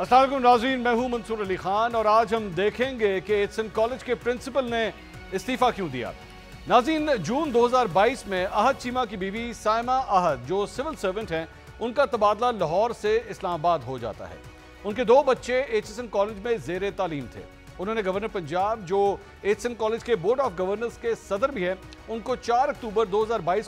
असलम नाजीन मैं हूं मंसूर अली खान और आज हम देखेंगे कि एडसन कॉलेज के प्रिंसिपल ने इस्तीफ़ा क्यों दिया नाजीन जून 2022 में अहद चीमा की बीवी सायमा अहद जो सिविल सर्वेंट हैं उनका तबादला लाहौर से इस्लामाबाद हो जाता है उनके दो बच्चे एच कॉलेज में जेर तालीम थे उन्होंने गवर्नर पंजाब जो एच कॉलेज के बोर्ड ऑफ गवर्नर्स के सदर भी हैं उनको चार अक्टूबर दो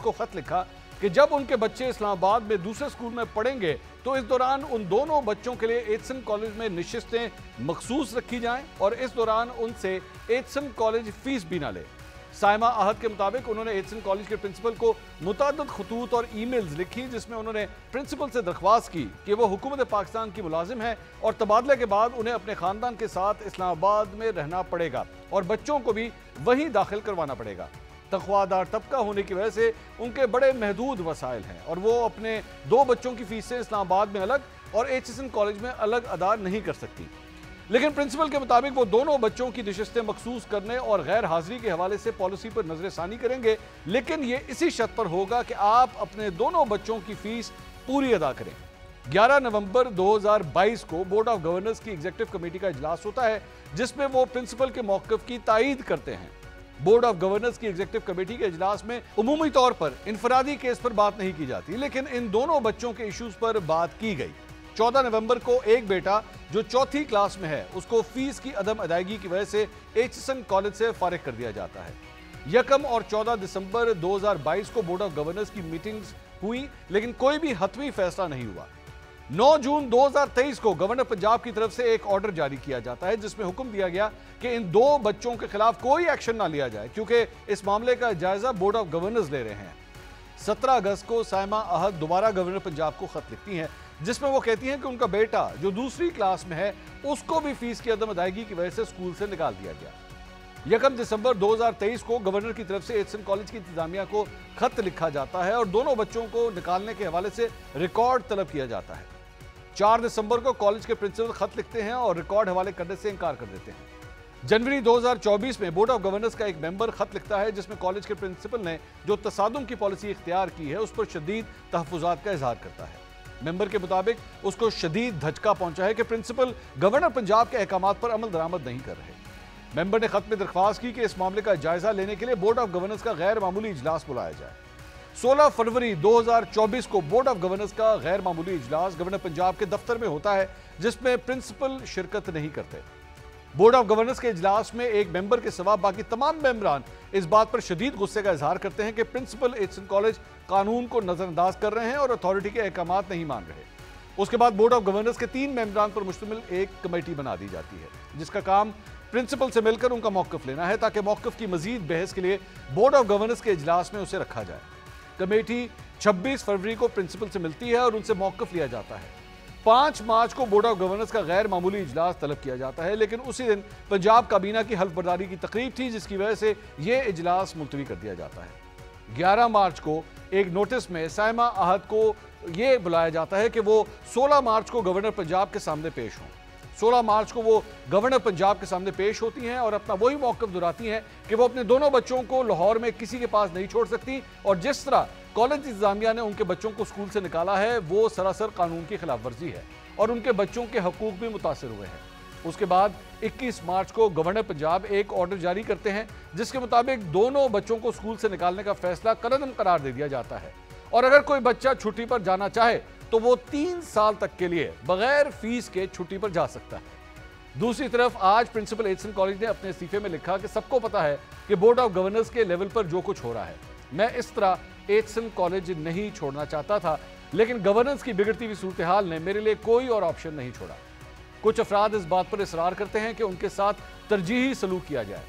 को ख़त लिखा कि जब उनके बच्चे इस्लामाबाद में दूसरे स्कूल में पढ़ेंगे तो इस दौरान उन दोनों बच्चों के लिए एथसन कॉलेज में नशस्तें मखसूस रखी जाएं और इस दौरान उनसे एथसन कॉलेज फीस भी ना ले साइमा आहद के मुताबिक उन्होंने एथसन कॉलेज के प्रिंसिपल को मुतद खतूत और ईमेल्स लिखी जिसमें उन्होंने प्रिंसिपल से दरख्वास्त की कि वो हुकूमत पाकिस्तान की मुलाजिम है और तबादले के बाद उन्हें अपने खानदान के साथ इस्लामाबाद में रहना पड़ेगा और बच्चों को भी वहीं दाखिल करवाना पड़ेगा तखवादार तबका होने की वजह से उनके बड़े महदूद वसाइल हैं और वो अपने दो बच्चों की फीस से इस्लामाबाद में अलग और एच कॉलेज में अलग अदा नहीं कर सकती लेकिन प्रिंसिपल के मुताबिक वो दोनों बच्चों की नशस्तें मखसूस करने और गैर हाजिरी के हवाले से पॉलिसी पर नजरसानी करेंगे लेकिन ये इसी शर्त पर होगा कि आप अपने दोनों बच्चों की फीस पूरी अदा करें 11 नवंबर 2022 को बोर्ड ऑफ गवर्नर्स की एग्जीक्यूटिव कमेटी का इजलास होता है जिसमें वो प्रिंसिपल के मौकफ की तायद करते हैं बोर्ड ऑफ गवर्नर्स की एग्जीक्यूटिव कमेटी के अजलास में उमूमी तौर पर इनफरादी केस पर बात नहीं की जाती लेकिन इन दोनों बच्चों के इश्यूज पर बात की गई 14 नवंबर को एक बेटा जो चौथी क्लास में है उसको फीस की अदम अदायगी की वजह से एच कॉलेज से फारिग कर दिया जाता है यकम और 14 दिसंबर 2022 को बोर्ड ऑफ गवर्नर्स की मीटिंग्स हुई लेकिन कोई भी हतमी फैसला नहीं हुआ 9 जून 2023 को गवर्नर पंजाब की तरफ से एक ऑर्डर जारी किया जाता है जिसमें हुक्म दिया गया कि इन दो बच्चों के खिलाफ कोई एक्शन ना लिया जाए क्योंकि इस मामले का जायजा बोर्ड ऑफ गवर्नर्स ले रहे हैं 17 अगस्त को सायमा अहद दोबारा गवर्नर पंजाब को खत लिखती हैं जिसमें वो कहती हैं कि उनका बेटा जो दूसरी क्लास में है उसको भी फीस की अदम अदायगी की वजह से स्कूल से निकाल दिया गया यकम दिसंबर 2023 को गवर्नर की तरफ से एडसन कॉलेज की इंतजामिया को खत लिखा जाता है और दोनों बच्चों को निकालने के हवाले से रिकॉर्ड तलब किया जाता है चार दिसंबर को कॉलेज के प्रिंसिपल खत लिखते हैं और रिकॉर्ड हवाले करने से इंकार कर देते हैं जनवरी 2024 में बोर्ड ऑफ गवर्नर्स का एक मेंबर खत लिखता है जिसमें कॉलेज के प्रिंसिपल ने जो तसादम की पॉलिसी इख्तियार की है उस पर शदीद तहफात का इजहार करता है मेंबर के मुताबिक उसको शदीद धचका पहुंचा है कि प्रिंसिपल गवर्नर पंजाब के अहकाम पर अमल दरामद नहीं कर रहे मेंबर ने खत में दरख्वास्त की कि इस मामले का जायजा लेने के लिए बोर्ड ऑफ गवर्नर्स का गैर मामूली इजलास बुलाया जाए 16 फरवरी 2024 को बोर्ड ऑफ गवर्नर्स का गैर मामूली इजलास गवर्नर पंजाब के दफ्तर में होता है जिसमें प्रिंसिपल शिरकत नहीं करते बोर्ड ऑफ गवर्नर्स के इजलास में एक मेंबर के सवा बाकी तमाम मेंबरान इस बात पर शदीद गुस्से का इजहार करते हैं कि प्रिंसिपल एडसन कॉलेज कानून को नजरअंदाज कर रहे हैं और अथॉरिटी के अहकाम नहीं मान रहे उसके बाद बोर्ड ऑफ गवर्नर्स के तीन मेम्बरान पर मुश्तमिल एक कमेटी बना दी जाती है जिसका काम प्रिंसिपल से मिलकर उनका मौकफ लेना है ताकि मौकफ की मजीद बहस के लिए बोर्ड ऑफ गवर्नर्स के इजलास में उसे रखा जाए कमेटी 26 फरवरी को प्रिंसिपल से मिलती है और उनसे मौकफ लिया जाता है पांच मार्च को बोर्ड ऑफ गवर्नर्स का गैर मामूली इजलास तलब किया जाता है लेकिन उसी दिन पंजाब काबीना की बर्दारी की तकरीब थी जिसकी वजह से यह इजलास मुलतवी कर दिया जाता है ग्यारह मार्च को एक नोटिस में सैमा अहद को यह बुलाया जाता है कि वो सोलह मार्च को गवर्नर पंजाब के सामने पेश हों 16 मार्च को वो गवर्नर पंजाब के सामने पेश होती हैं और अपना वही मौकफ दोहराती हैं कि वो अपने दोनों बच्चों को लाहौर में किसी के पास नहीं छोड़ सकती और जिस तरह कॉलेज इंतजामिया ने उनके बच्चों को स्कूल से निकाला है वो सरासर कानून की खिलाफ वर्जी है और उनके बच्चों के हकूक भी मुतासर हुए हैं उसके बाद 21 मार्च को गवर्नर पंजाब एक ऑर्डर जारी करते हैं जिसके मुताबिक दोनों बच्चों को स्कूल से निकालने का फैसला कदम करार दे दिया जाता है और अगर कोई बच्चा छुट्टी पर जाना चाहे तो वो तीन साल तक के लिए बगैर फीस के छुट्टी पर जा सकता है दूसरी तरफ आज प्रिंसिपल एडसन कॉलेज ने अपने इस्तीफे में लिखा कि सबको पता है कि बोर्ड ऑफ गवर्नर्स के लेवल पर जो कुछ हो रहा है मैं इस तरह एडसन कॉलेज नहीं छोड़ना चाहता था लेकिन गवर्नेंस की बिगड़ती हुई सूरत हाल ने मेरे लिए कोई और ऑप्शन नहीं छोड़ा कुछ अफराद इस बात पर इसरार करते हैं कि उनके साथ तरजीही सलूक किया जाए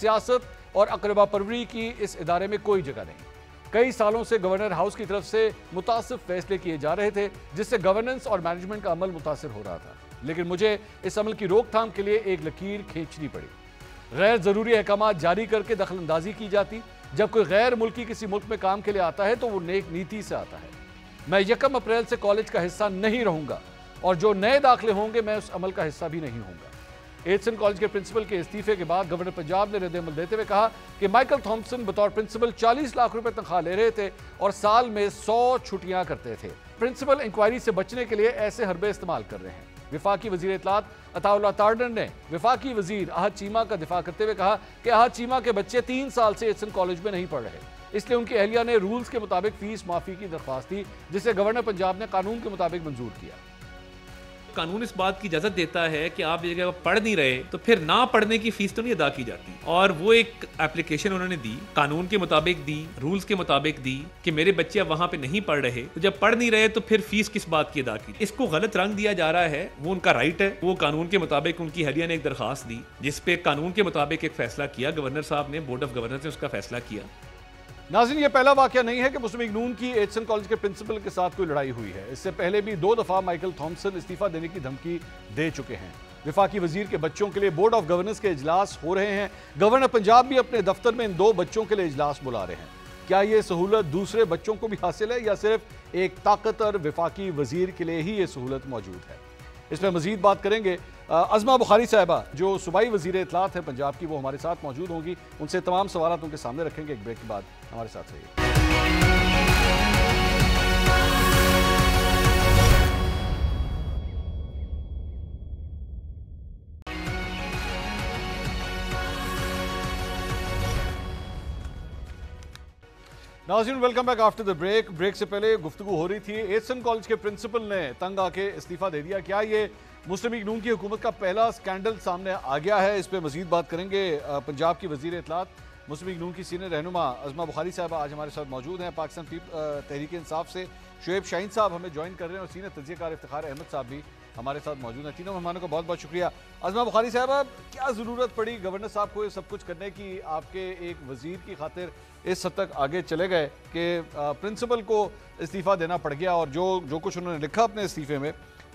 सियासत और अकरबा परवरी की इस इदारे में कोई जगह नहीं कई सालों से गवर्नर हाउस की तरफ से मुतासर फैसले किए जा रहे थे जिससे गवर्नेंस और मैनेजमेंट का अमल मुतासर हो रहा था लेकिन मुझे इस अमल की रोकथाम के लिए एक लकीर खींचनी पड़ी गैर ज़रूरी अहकाम जारी करके अंदाजी की जाती जब कोई गैर मुल्की किसी मुल्क में काम के लिए आता है तो वो नेक नीति से आता है मैं यकम अप्रैल से कॉलेज का हिस्सा नहीं रहूंगा और जो नए दाखिले होंगे मैं उस अमल का हिस्सा भी नहीं होंगे एडसन कॉलेज के प्रिंसिपल के इस्तीफे के बाद गवर्नर पंजाब ने रद्दमल देते हुए कहा कि माइकल थॉम्पसन बतौर प्रिंसिपल 40 लाख रुपए तनख्वाह ले रहे थे और साल में 100 छुट्टियां करते थे प्रिंसिपल इंक्वायरी से बचने के लिए ऐसे हरबे इस्तेमाल कर रहे हैं विफाकी वजीर इतलात अताउल्ला तार्डन ने विफाकी वजीर अहद चीमा का दिफा करते हुए कहा कि अहद चीमा के बच्चे तीन साल से एडसन कॉलेज में नहीं पढ़ रहे इसलिए उनकी अहलिया ने रूल्स के मुताबिक फीस माफी की दरख्वास्त दी जिसे गवर्नर पंजाब ने कानून के मुताबिक मंजूर किया कानून इस बात की इजाजत देता है कि आप जगह पढ़ नहीं रहे तो फिर ना पढ़ने की फीस तो नहीं अदा की जाती और वो एक एप्लीकेशन उन्होंने दी कानून के मुताबिक दी रूल्स के मुताबिक दी कि मेरे बच्चे अब वहां पे नहीं पढ़ रहे तो जब पढ़ नहीं रहे तो फिर फीस किस बात की अदा की इसको गलत रंग दिया जा रहा है वो उनका राइट है वो कानून के मुताबिक उनकी हरिया ने एक दरखास्त दी जिसपे कानून के मुताबिक एक फैसला किया गवर्नर साहब ने बोर्ड ऑफ गवर्नर ने उसका फैसला किया नाजिन ये पहला वाक्य नहीं है कि मुस्लिम नून की एचसन कॉलेज के प्रिंसिपल के साथ कोई लड़ाई हुई है इससे पहले भी दो दफ़ा माइकल थॉमसन इस्तीफ़ा देने की धमकी दे चुके हैं विफाकी वजीर के बच्चों के लिए बोर्ड ऑफ गवर्नेंस के इजलास हो रहे हैं गवर्नर पंजाब भी अपने दफ्तर में इन दो बच्चों के लिए इजलास बुला रहे हैं क्या ये सहूलत दूसरे बच्चों को भी हासिल है या सिर्फ एक ताकतवर विफाकी वजीर के लिए ही ये सहूलत मौजूद है इस पर मजीद बात करेंगे अजमा बुखारी साहबा जो सूबाई वजीर इतलात है पंजाब की वो हमारे साथ मौजूद होंगी उनसे तमाम सवाल उनके सामने रखेंगे एक ब्रेक के बाद हमारे साथ रहिए Nazeen welcome back after the break break से पहले गुफ्तु हो रही थी एसन कॉलेज के प्रिंसिपल ने तंग आके इस्तीफा दे दिया क्या ये मुस्लिम लीग नून की हुकूमत का पहला स्कैंडल सामने आ गया है इस पर मजीद बात करेंगे पंजाब की वजीर इतलात मुस्लिम लीग नून की सीनियर रहनुमा अजमा बुखारी साहब आज हमारे साथ मौजूद हैं पाकिस्तान तहरीक इंसाफ से शुएब शाहीन साहब हमें ज्वाइन कर रहे हैं और सीनियर तजियाकार इफ्तार अहमद साहब भी हमारे साथ मौजूद हैं तीनों मेहमानों का बहुत बहुत शुक्रिया अजमा बुखारी साहब अब क्या ज़रूरत पड़ी गवर्नर साहब को ये सब कुछ करने की आपके एक वजीर की खातिर इस हद तक आगे चले गए कि प्रिंसिपल को इस्तीफ़ा देना पड़ गया और जो जो कुछ उन्होंने लिखा अपने इस्तीफ़े में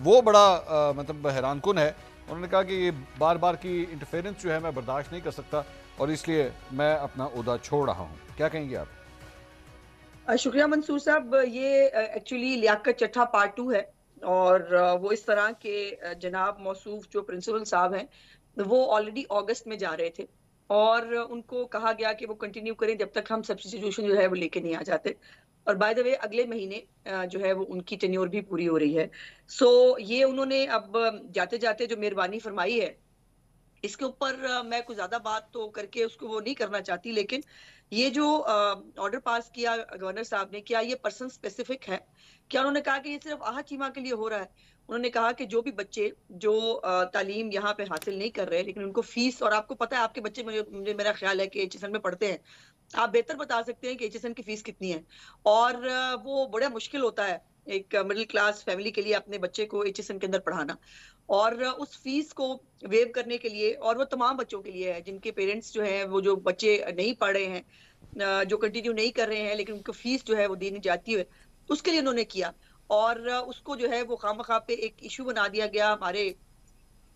वो बड़ा आ, मतलब हैरानकुन है उन्होंने कहा कि ये बार बार की इंटरफेरेंस जो है मैं बर्दाश्त नहीं कर सकता और इसलिए मैं अपना उदा छोड़ रहा हूँ क्या कहेंगे आप शुक्रिया मंसूर साहब ये actually Liaquat Chattha part two है और वो इस तरह के जनाब मौसूफ जो प्रिंसिपल साहब हैं वो ऑलरेडी अगस्त में जा रहे थे और उनको कहा गया कि वो कंटिन्यू करें जब तक हम सब्सटीट्यूशन जो है वो लेके नहीं आ जाते और बाय द वे अगले महीने जो है वो उनकी टेन्योर भी पूरी हो रही है सो so, ये उन्होंने अब जाते जाते जो मेहरबानी फरमाई है इसके ऊपर मैं कुछ ज्यादा बात तो करके उसको वो नहीं करना चाहती लेकिन ये जो ऑर्डर पास किया गवर्नर साहब ने क्या ये पर्सन स्पेसिफिक है क्या उन्होंने कहा कि ये सिर्फ आह चीमा के लिए हो रहा है उन्होंने कहा कि जो भी बच्चे जो तालीम यहाँ पे हासिल नहीं कर रहे लेकिन उनको फीस और आपको पता है आपके बच्चे मुझे, मुझे मेरा ख्याल है कि एच में पढ़ते हैं आप बेहतर बता सकते हैं कि एच की फीस कितनी है और वो बड़ा मुश्किल होता है एक मिडिल क्लास फैमिली के लिए अपने बच्चे को एच के अंदर पढ़ाना और उस फीस को वेव करने के लिए और वो तमाम बच्चों के लिए है जिनके पेरेंट्स जो है वो जो बच्चे नहीं पढ़ रहे हैं जो कंटिन्यू नहीं कर रहे हैं लेकिन उनको फीस जो है वो देनी जाती है उसके लिए उन्होंने किया और उसको जो है वो खाम खा पे एक इशू बना दिया गया हमारे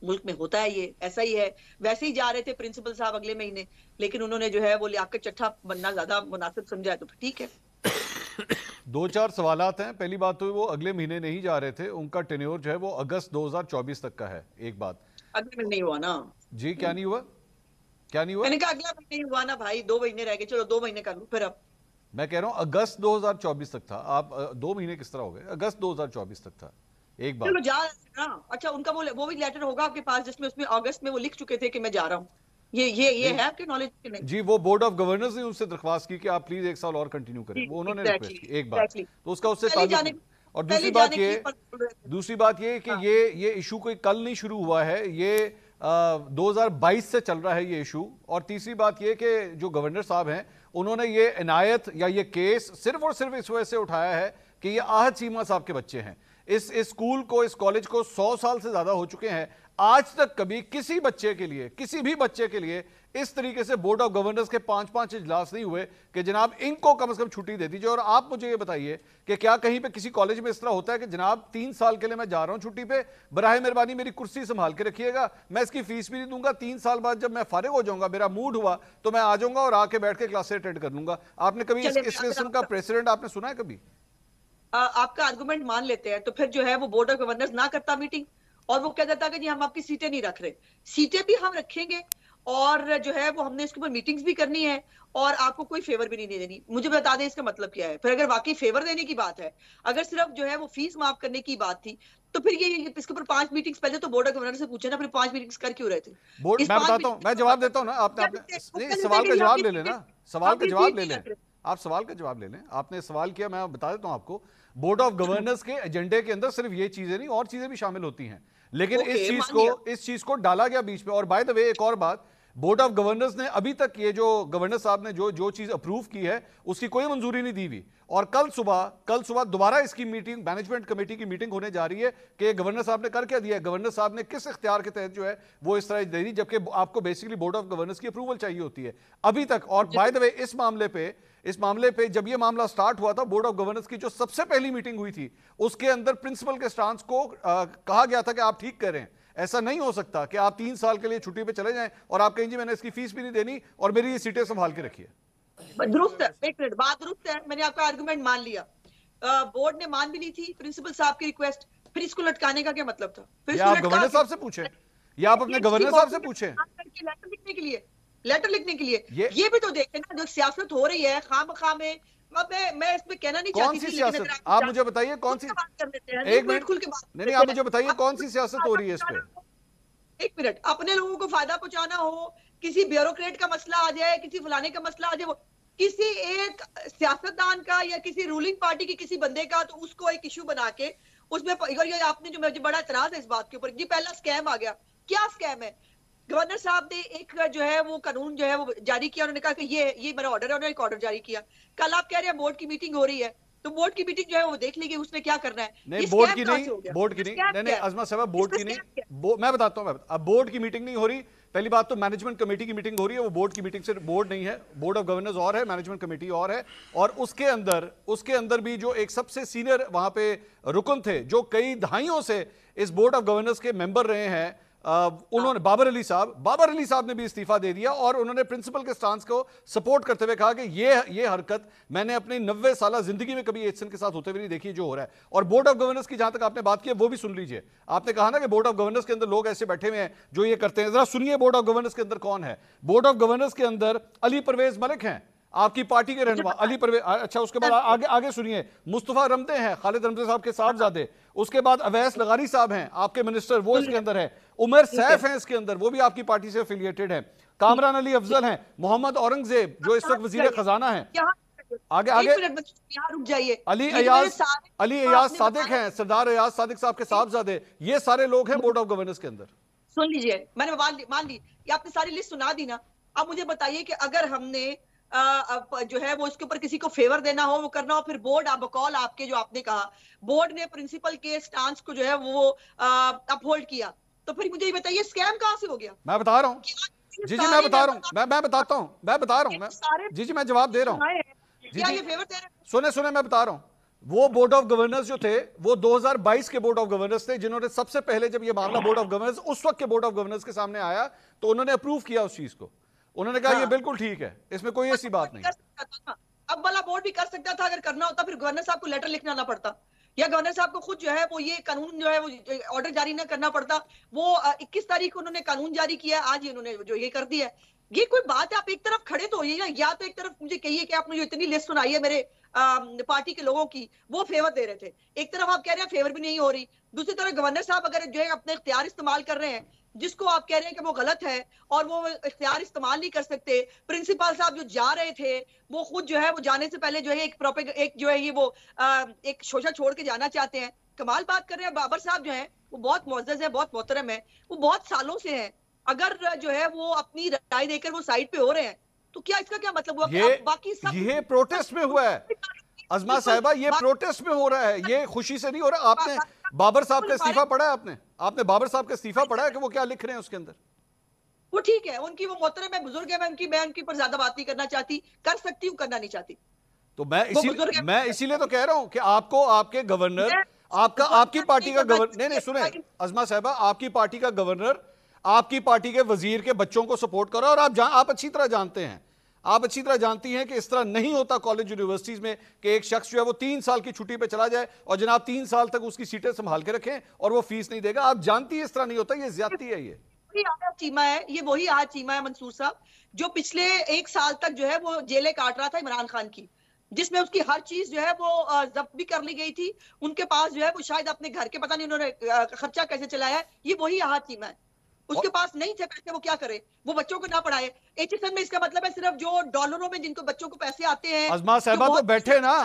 मुल्क में होता है ये ऐसा ही है वैसे ही जा रहे थे प्रिंसिपल साहब अगले महीने लेकिन उन्होंने जो है वो लियाकत चट्ठा बनना ज्यादा मुनासिब समझा तो ठीक है दो चार सवाल हैं पहली बात तो वो अगले महीने नहीं जा रहे थे उनका टेन्योर जो है वो अगस्त 2024 तक का है एक बात अगले महीने हुआ ना जी क्या नहीं हुआ क्या नहीं हुआ मैंने कहा अगला महीने हुआ ना भाई दो महीने रह गए चलो दो महीने कर लू फिर अब मैं कह रहा हूं अगस्त 2024 तक था आप दो महीने किस तरह हो गए अगस्त 2024 तक था एक बार जा अच्छा उनका वो वो भी लेटर होगा आपके पास जिसमें उसमें अगस्त में वो लिख चुके थे कि मैं जा रहा हूं ये ये ये है आपके नॉलेज के नहीं जी वो बोर्ड ऑफ गवर्नर्स ने उनसे दरख्वास्त की कि आप प्लीज एक साल और कंटिन्यू करें वो उन्होंने रिक्वेस्ट की एक बार तो उसका उससे और दूसरी बात ये दूसरी बात ये कि हाँ। ये ये इशू कोई कल नहीं शुरू हुआ है ये आ, 2022 से चल रहा है ये इशू और तीसरी बात ये कि जो गवर्नर साहब हैं उन्होंने ये इनायत या ये केस सिर्फ और सिर्फ इस वजह से उठाया है कि ये आहद सीमा साहब के बच्चे हैं इस स्कूल को इस कॉलेज को सौ साल से ज्यादा हो चुके हैं आज तक कभी किसी बच्चे के लिए किसी भी बच्चे के लिए इस तरीके से बोर्ड ऑफ गवर्नर्स के पांच पांच इजलास नहीं हुए कि जनाब इनको कम से कम छुट्टी दे दीजिए और आप मुझे ये बताइए कि क्या कहीं पे किसी कॉलेज में इस तरह होता है कि जनाब तीन साल के लिए मैं जा रहा हूं छुट्टी पे बरह मेहरबानी मेरी कुर्सी संभाल के रखिएगा मैं इसकी फीस भी नहीं दूंगा तीन साल बाद जब मैं फारिग हो जाऊंगा मेरा मूड हुआ तो मैं आ जाऊंगा और आके बैठ के क्लासे अटेंड कर लूंगा आपने कभी इस किस्म का प्रेसिडेंट आपने सुना है कभी आपका आर्गूमेंट मान लेते हैं तो फिर जो है वो बोर्ड ऑफ गवर्नर ना करता मीटिंग और वो क्या कहता है कि जी हम आपकी सीटें नहीं रख रहे सीटें भी हम रखेंगे और जो है वो हमने इसके ऊपर मीटिंग्स भी करनी है और आपको कोई फेवर भी नहीं देनी मुझे बता दें इसका मतलब क्या है फिर अगर वाकई फेवर देने की बात है अगर सिर्फ जो है वो फीस माफ करने की बात थी तो फिर ये, इसके ऊपर पांच मीटिंग्स पहले तो बोर्ड ऑफ गवर्नर से पूछे ना फिर पांच मीटिंग्स कर क्यों रहे थे मैं बताता हूँ मैं जवाब देता हूँ ना आपने सवाल का जवाब ले लेना सवाल का जवाब ले लें आप सवाल का जवाब ले लें आपने सवाल किया मैं बता देता हूँ आपको बोर्ड ऑफ गवर्नर्स के एजेंडे के अंदर सिर्फ ये चीजें नहीं और चीजें भी शामिल होती हैं लेकिन okay, इस चीज को इस चीज को डाला गया बीच में और बाय द वे एक और बात बोर्ड ऑफ गवर्नर्स ने अभी तक ये जो गवर्नर साहब ने जो जो चीज़ अप्रूव की है उसकी कोई मंजूरी नहीं दी हुई और कल सुबह कल सुबह दोबारा इसकी मीटिंग मैनेजमेंट कमेटी की मीटिंग होने जा रही है कि गवर्नर साहब ने कर क्या दिया गवर्नर साहब ने किस इख्तियार के तहत जो है वो इस तरह दे दी जबकि आपको बेसिकली बोर्ड ऑफ गवर्नर्स की अप्रूवल चाहिए होती है अभी तक और बाय द वे इस मामले पर इस मामले पे जब ये मामला स्टार्ट हुआ था बोर्ड ऑफ गवर्नर्स की जो सबसे पहली मीटिंग हुई थी उसके अंदर प्रिंसिपल के स्टांस को आ, कहा गया था कि आप ठीक करें ऐसा नहीं हो सकता कि आप तीन साल के लिए छुट्टी पे चले जाएं और आप कहेंगे मैंने इसकी फीस भी नहीं देनी और मेरी ये सीटें संभाल के रखी है एक बात दुरुस्त है मैंने आपका आर्गूमेंट मान लिया बोर्ड ने मान भी नहीं थी प्रिंसिपल साहब की रिक्वेस्ट फिर इसको लटकाने का क्या मतलब था फिर आप गवर्नर साहब से पूछे या आप अपने गवर्नर साहब से पूछे लेटर लिखने के लिए लेटर लिखने के लिए ये ये भी तो देखें ना जो सियासत हो रही है खाम खाम में कौन सी सियासत आप मुझे बताइए कौन सी एक मिनट खुल के बात नहीं आप मुझे बताइए कौन सी सियासत हो रही है इस पर एक मिनट अपने लोगों को फायदा पहुंचाना हो किसी ब्यूरोक्रेट का मसला आ जाए किसी फलाने का मसला आ जाए किसी एक सियासतदान का या किसी रूलिंग पार्टी के किसी बंदे का तो उसको एक इशू बना के उसमें आपने जो मुझे बड़ा इतराज है इस बात के ऊपर ये पहला स्कैम आ गया क्या स्कैम है गवर्नर साहब ने एक जो है वो कानून जो है वो जारी किया उन्होंने कहा कि ये ये मेरा ऑर्डर है उन्होंने एक ऑर्डर जारी किया कल आप कह रहे हैं बोर्ड की मीटिंग हो रही है तो बोर्ड की मीटिंग जो है वो देख लेगी उसमें क्या करना है नहीं बोर्ड की नहीं बोर्ड की नहीं नहीं अजमा साहब बोर्ड की नहीं मैं बताता हूँ अब बोर्ड की मीटिंग नहीं हो रही पहली बात तो मैनेजमेंट कमेटी की मीटिंग हो रही है वो बोर्ड की मीटिंग से बोर्ड नहीं है बोर्ड ऑफ गवर्नर्स और है मैनेजमेंट कमेटी और है और उसके अंदर उसके अंदर भी जो एक सबसे सीनियर वहां पे रुकन थे जो कई दहाइयों से इस बोर्ड ऑफ गवर्नर्स के मेंबर रहे हैं उन्होंने हाँ। बाबर अली साहब बाबर अली साहब ने भी इस्तीफा दे दिया और उन्होंने प्रिंसिपल के स्टांस को सपोर्ट करते हुए कहा कि ये ये हरकत मैंने अपनी नब्बे साल जिंदगी में कभी एचसन के साथ होते हुए नहीं देखी जो हो रहा है और बोर्ड ऑफ गवर्नर्स की जहां तक आपने बात की वो भी सुन लीजिए आपने कहा ना कि बोर्ड ऑफ गवर्नर्स के अंदर लोग ऐसे बैठे हुए हैं जो ये करते हैं जरा सुनिए बोर्ड ऑफ गवर्नर्स के अंदर कौन है बोर्ड ऑफ गवर्नर्स के अंदर अली परवेज मलिक हैं आपकी पार्टी के रहनुमा अली परवेज अच्छा उसके बाद आगे आगे सुनिए मुस्तफ़ा रमदे हैं खालिद रमदे साहब के साहबजादे उसके बाद अवैस लगारी साहब हैं आपके मिनिस्टर वो इसके अंदर है उमर सैफ हैं इसके अंदर वो भी आपकी पार्टी से अफिलियटेड है कामरान अली अफजल हैं मोहम्मद औरंगजेब जो इस वक्त वजीर खजाना है आगे आगे रुक जाइए अली अयाज अली अयाज सादिक हैं सरदार अयाज सादिक साहब के साहबजादे ये सारे लोग हैं बोर्ड ऑफ गवर्नर्स के अंदर सुन लीजिए मैंने मान ली आपने सारी लिस्ट सुना दी ना अब मुझे बताइए कि अगर हमने जो है वो इसके ऊपर किसी को फेवर देना हो वो करना हो फिर बोर्ड आप बकौल आपके जो आपने कहा बोर्ड ने प्रिंसिपल के स्टांस को जो है वो अपहोल्ड किया तो फिर मुझे ये बताइए स्कैम कहाँ से हो गया मैं बता रहा हूँ जी जी मैं बता रहा हूँ मैं मैं बताता हूँ मैं बता रहा हूँ जी जी मैं जवाब दे रहा हूँ सुने सुने मैं बता रहा हूँ वो बोर्ड ऑफ गवर्नर्स जो थे वो 2022 के बोर्ड ऑफ गवर्नर्स थे जिन्होंने सबसे पहले जब ये मामला बोर्ड ऑफ गवर्नर्स उस वक्त के बोर्ड ऑफ गवर्नर्स के सामने आया तो उन्होंने अप्रूव किया उस चीज को उन्होंने कहा ये हाँ। बिल्कुल ठीक है इसमें कोई ऐसी बात नहीं हाँ। अब वाला बोर्ड भी कर सकता था अगर करना होता फिर गवर्नर साहब को लेटर लिखना ना पड़ता या गवर्नर साहब को खुद जो है वो ये कानून जो है वो ऑर्डर जारी ना करना पड़ता वो इक्कीस तारीख को उन्होंने कानून जारी किया आज उन्होंने जो ये कर दिया है ये कोई बात है आप एक तरफ खड़े तो होइए या तो एक तरफ मुझे कहिए कि आपने जो इतनी लिस्ट सुनाई है मेरे आ, पार्टी के लोगों की वो फेवर दे रहे थे एक तरफ आप कह रहे हैं फेवर भी नहीं हो रही दूसरी तरफ गवर्नर साहब अगर जो है अपने इख्तियार इस्तेमाल कर रहे हैं जिसको आप कह रहे हैं कि वो गलत है और वो इख्तियार इस्तेमाल नहीं कर सकते प्रिंसिपल साहब जो जा रहे थे वो खुद जो है वो जाने से पहले जो है एक प्रोपे एक जो है ये वो आ, एक शोशा छोड़ के जाना चाहते हैं कमाल बात कर रहे हैं बाबर साहब जो है वो बहुत मोजज है बहुत मोहतरम है वो बहुत सालों से है अगर जो है वो अपनी राय देकर वो साइड पे हो रहे हैं तो क्या इसका क्या मतलब हुआ ये, बाकी सब ये प्रोटेस्ट में हुआ है तो अजमा साहबा ये प्रोटेस्ट में हो रहा है ये खुशी से नहीं हो रहा आपने बाबर साहब का इस्तीफा पढ़ा है आपने आपने बाबर साहब का इस्तीफा पढ़ा है कि वो क्या लिख रहे हैं उसके अंदर वो ठीक है उनकी वो मोहतरम है बुजुर्ग है मैं उनकी मैं उनकी पर ज्यादा बात नहीं करना चाहती कर सकती हूँ करना नहीं चाहती तो मैं इसी मैं इसीलिए तो कह रहा हूँ कि आपको आपके गवर्नर आपका आपकी पार्टी का गवर्नर नहीं नहीं सुने अजमा साहबा आपकी पार्टी का गवर्नर आपकी पार्टी के वजीर के बच्चों को सपोर्ट करो और आप जा, आप अच्छी तरह जानते हैं आप अच्छी तरह जानती हैं कि इस तरह नहीं होता कॉलेज यूनिवर्सिटीज़ में कि एक शख्स जो है वो तीन साल की छुट्टी पे चला जाए और जनाब तीन साल तक उसकी सीटें संभाल के रखें और वो फीस नहीं देगा आप जानती है इस तरह नहीं होता ये ज्यादती है ये चीमा है ये वही आज चीमा है मंसूर साहब जो पिछले एक साल तक जो है वो जेलें काट रहा था इमरान खान की जिसमें उसकी हर चीज जो है वो जब्त भी कर ली गई थी उनके पास जो है वो शायद अपने घर के पता नहीं उन्होंने खर्चा कैसे चलाया है ये वही यहाँ चीमा है उसके पास नहीं थे पैसे वो क्या करे वो बच्चों को ना पढ़ाए एच में इसका मतलब है सिर्फ जो डॉलरों में जिनको बच्चों को पैसे आते हैं अजमा साहबा तो बैठे ना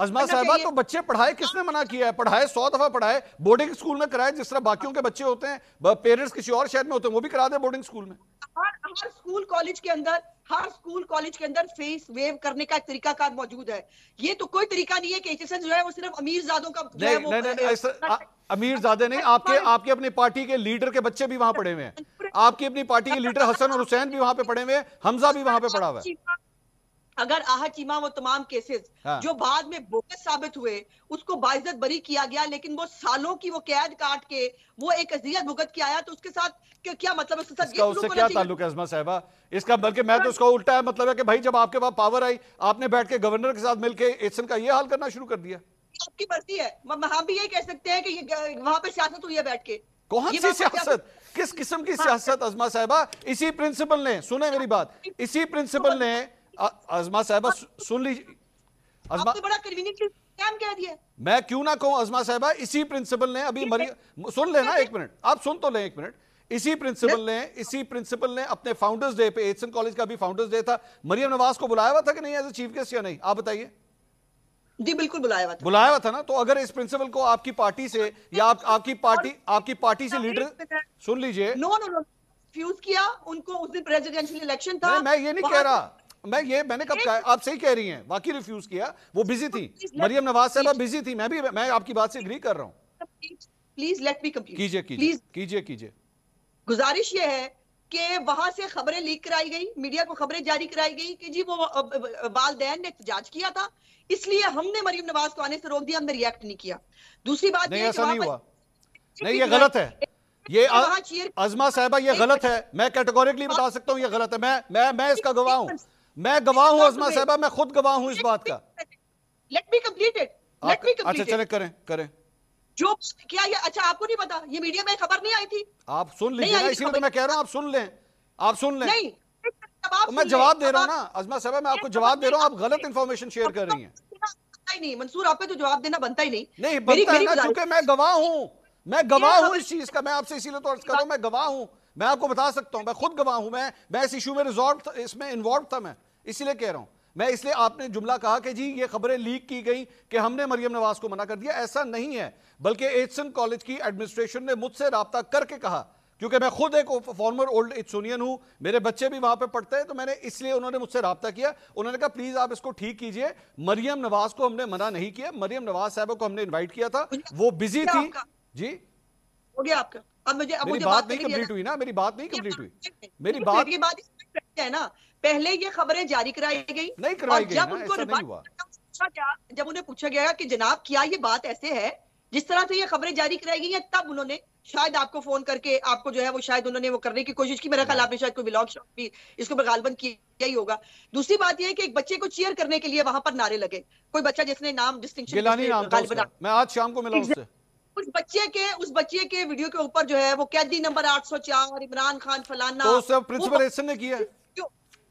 अजमा साहबा तो बच्चे पढ़ाए किसने मना किया है पढ़ाए सौ दफा पढ़ाए बोर्डिंग स्कूल में कराए जिस तरह बाकियों के बच्चे होते हैं पेरेंट्स किसी और शहर में होते हैं वो भी करा दे बोर्डिंग स्कूल में हर हर स्कूल कॉलेज के अंदर हर स्कूल कॉलेज के अंदर फेस वेव करने का तरीका कार मौजूद है ये तो कोई तरीका नहीं है कि एचएसएन जो है वो सिर्फ अमीर जादों का नहीं, नहीं, नहीं, नहीं, अमीर ज्यादा नहीं आपके आपके अपनी पार्टी के लीडर के बच्चे भी वहां पड़े हुए हैं आपकी अपनी पार्टी के लीडर हसन और हुसैन भी वहां पे पड़े हुए हैं हमजा भी वहां पे पड़ा हुआ है अगर आह चीमा वो तमाम केसेस हाँ। जो बाद में बोगस साबित हुए उसको बाइजत बरी किया गया लेकिन वो सालों की वो कैद काट के वो एक अजियत भुगत के आया तो उसके साथ क्या मतलब उसके साथ इसका तो उससे क्या ताल्लुक है अजमा साहबा इसका बल्कि मैं तो उसका उल्टा है मतलब है कि भाई जब आपके पास पावर आई आपने बैठ के गवर्नर के साथ मिलकर एसन का ये हाल करना शुरू कर दिया आपकी मर्जी है हम भी ये कह सकते हैं कि वहां पर सियासत हुई है बैठ के कौन सी सियासत किस किस्म की हाँ। सियासत अजमा साहबा इसी प्रिंसिपल ने सुने मेरी बात हाँ। इसी प्रिंसिपल ने अजमा साहबा सुन लीजिए मैं क्यों ना कहूं अजमा साहबा इसी प्रिंसिपल ने अभी मरिया सुन लेना एक मिनट आप सुन तो लें एक मिनट इसी प्रिंसिपल ने इसी प्रिंसिपल ने अपने फाउंडर्स डे पे एडसन कॉलेज का भी फाउंडर्स डे था मरियम नवाज को बुलाया हुआ था कि नहीं एज ए चीफ गेस्ट या नहीं आप बताइए जी बिल्कुल बुलाया हुआ था बुलाया हुआ था ना तो अगर इस प्रिंसिपल को आपकी पार्टी से या आप, आपकी पार्टी आपकी पार्टी से लीडर सुन लीजिए नो नो नो किया उनको उस दिन प्रेसिडेंशियल इलेक्शन था मैं ये नहीं कह रहा मैं ये मैंने कब कहा आप सही कह रही हैं वाकई रिफ्यूज किया वो बिजी थी मरियम नवाज साहब बिजी थी मैं भी मैं आपकी बात से एग्री कर रहा हूँ प्लीज लेट मी कंप्लीट कीजिए कीजिए कीजिए गुजारिश ये है कि वहां से खबरें लीक कराई गई मीडिया को खबरें जारी कराई गई कि जी वो वालदेन ने एहतजाज किया था इसलिए हमने मरियम नवाज को आने से रोक दिया हमने रिएक्ट नहीं किया दूसरी बात नहीं, ये ऐसा नहीं हुआ नहीं ये गलत है ये अजमा साहबा ये गलत है मैं कैटेगोरिकली बता सकता हूँ ये गलत है मैं मैं मैं इसका गवाह हूँ मैं गवाह हूँ अजमा साहबा मैं खुद गवाह हूँ इस बात का let me complete it let me अच्छा चले करें करें जो क्या ये अच्छा आपको नहीं पता ये मीडिया में खबर नहीं आई थी आप सुन लीजिए इसीलिए तो मैं कह रहा हूँ आप सुन लें आप सुन लें नहीं तो मैं जवाब दे रहा हूँ ना अजमा साहबा मैं आपको जवाब दे रहा हूँ आप गलत इन्फॉर्मेशन शेयर कर रही हैं नहीं मंसूर आप पे तो जवाब देना बनता ही नहीं नहीं बनता है ना क्योंकि मैं गवाह हूँ मैं गवाह हूँ इस चीज का मैं आपसे इसीलिए तो अर्ज कर रहा हूँ मैं गवाह हूँ मैं आपको बता सकता हूं मैं खुद गवाह हूं मैं मैं इस इशू में रिजॉल्व इसमें इन्वॉल्व था मैं इसलिए कह रहा हूं मैं इसलिए आपने जुमला कहा कि जी ये खबरें लीक की गई कि हमने मरियम नवाज को मना कर दिया ऐसा नहीं है बल्कि एडसन कॉलेज की एडमिनिस्ट्रेशन ने मुझसे रबता करके कहा क्योंकि मैं खुद एक फॉर्मर ओल्ड एडसूनियन हूं मेरे बच्चे भी वहां पे पढ़ते हैं तो मैंने इसलिए उन्होंने मुझसे रबता किया उन्होंने कहा प्लीज आप इसको ठीक कीजिए मरियम नवाज को हमने मना नहीं किया मरियम नवाज साहब को हमने इन्वाइट किया था वो बिजी थी जी हो गया आपका अब मुझे अब मुझे बात नहीं कंप्लीट हुई ना मेरी बात नहीं कंप्लीट हुई मेरी बात ये बात है ना पहले ये खबरें जारी कराई गई नहीं करवाई गई जब उनको जब उन्हें पूछा गया कि जनाब क्या ये बात ऐसे है जिस तरह से ये खबरें जारी कराई गई है तब उन्होंने शायद आपको फोन करके आपको जो है वो शायद उन्होंने वो करने की कोशिश की मेरा ख्याल हाँ। आपने शायद कोई ब्लॉग शॉप भी इसको गालबन किया ही होगा दूसरी बात यह है कि एक बच्चे को चीयर करने के लिए वहां पर नारे लगे कोई बच्चा जिसने नाम डिस्टिंक्शन मैं आज शाम को मिला उससे उस बच्चे के उस बच्चे के वीडियो के ऊपर जो है वो कैदी नंबर 804 इमरान खान फलाना तो सब प्रिंसिपल एसन ने किया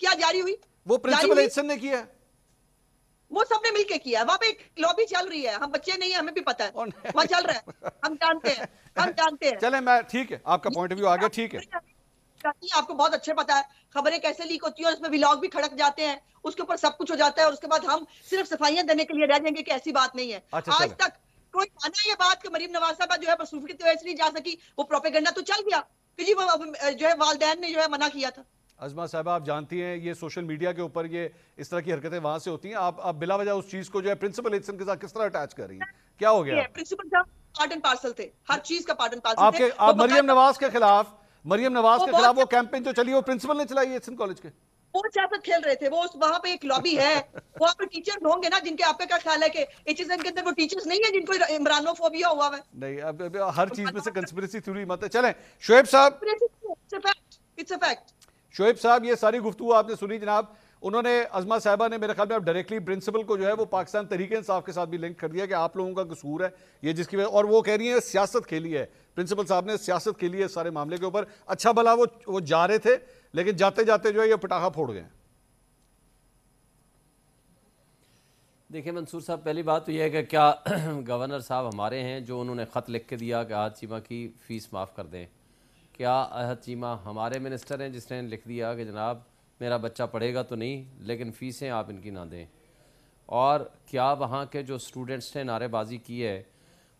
क्या जारी हुई वो प्रिंसिपल एसन ने किया वो सबने मिलके किया वहां पे एक लॉबी चल रही है हम बच्चे नहीं है हमें भी पता है वहां चल रहा है हम जानते हैं हम जानते हैं चले मैं ठीक है आपका पॉइंट ऑफ व्यू आ गया ठीक है आपको बहुत अच्छे पता है खबरें कैसे लीक होती है उसमें व्लॉग भी खड़क जाते हैं उसके ऊपर सब कुछ हो जाता है और उसके बाद हम सिर्फ सफाइयां देने के लिए रह जाएंगे कि ऐसी बात नहीं है अच्छा, आज तक कोई माना ये बात कि मरीम नवाज साहब जो है मसरूफ की वजह से नहीं जा सकी वो प्रोपेगंडा तो चल गया कि जी वो जो है वालदेन ने जो है मना किया था अजमा साहब आप जानती हैं ये सोशल मीडिया के ऊपर ये इस तरह की हरकतें वहां से होती हैं आप आप बिला वजह उस चीज को जो है प्रिंसिपल एक्शन के साथ किस तरह अटैच कर रही हैं क्या हो गया प्रिंसिपल साहब पार्ट एंड पार्सल थे हर चीज का पार्ट एंड पार्सल आपके आप मरियम नवाज के खिलाफ मरियम नवाज के खिलाफ वो कैंपेन जो तो चली वो प्रिंसिपल ने चलाई एक्शन कॉलेज के वो सियासत खेल रहे थे वो उस वहां पे एक लॉबी है वहां पर टीचर होंगे ना जिनके आपके क्या ख्याल है कि एचएसएन के अंदर वो टीचर्स नहीं है जिनको इमरानोफोबिया हुआ है नहीं अब, अब, अब हर चीज में से कंस्पिरेसी थ्योरी मत चलें शोएब साहब it's a fact it's a fact Shoaib साहब ये सारी गुफ्तु आपने सुनी जनाब उन्होंने अजमा साहबा ने मेरे ख्याल में आप डायरेक्टली प्रिंसिपल को जो है वो पाकिस्तान तरीके इंसाफ के साथ भी लिंक कर दिया कि आप लोगों का कसूर है ये जिसकी वजह और वो कह रही है सियासत खेली है प्रिंसिपल साहब ने सियासत खेली है सारे मामले के ऊपर अच्छा भला वो वो जा रहे थे लेकिन जाते जाते जो है ये पटाखा फोड़ गए देखिए मंसूर साहब पहली बात तो यह है कि क्या गवर्नर साहब हमारे हैं जो उन्होंने ख़त लिख के दिया कि हाथ चीमा की फ़ीस माफ़ कर दें क्या अहद चीमा हमारे मिनिस्टर हैं जिसने लिख दिया कि जनाब मेरा बच्चा पढ़ेगा तो नहीं लेकिन फ़ीसें आप इनकी ना दें और क्या वहाँ के जो स्टूडेंट्स ने नारेबाजी की है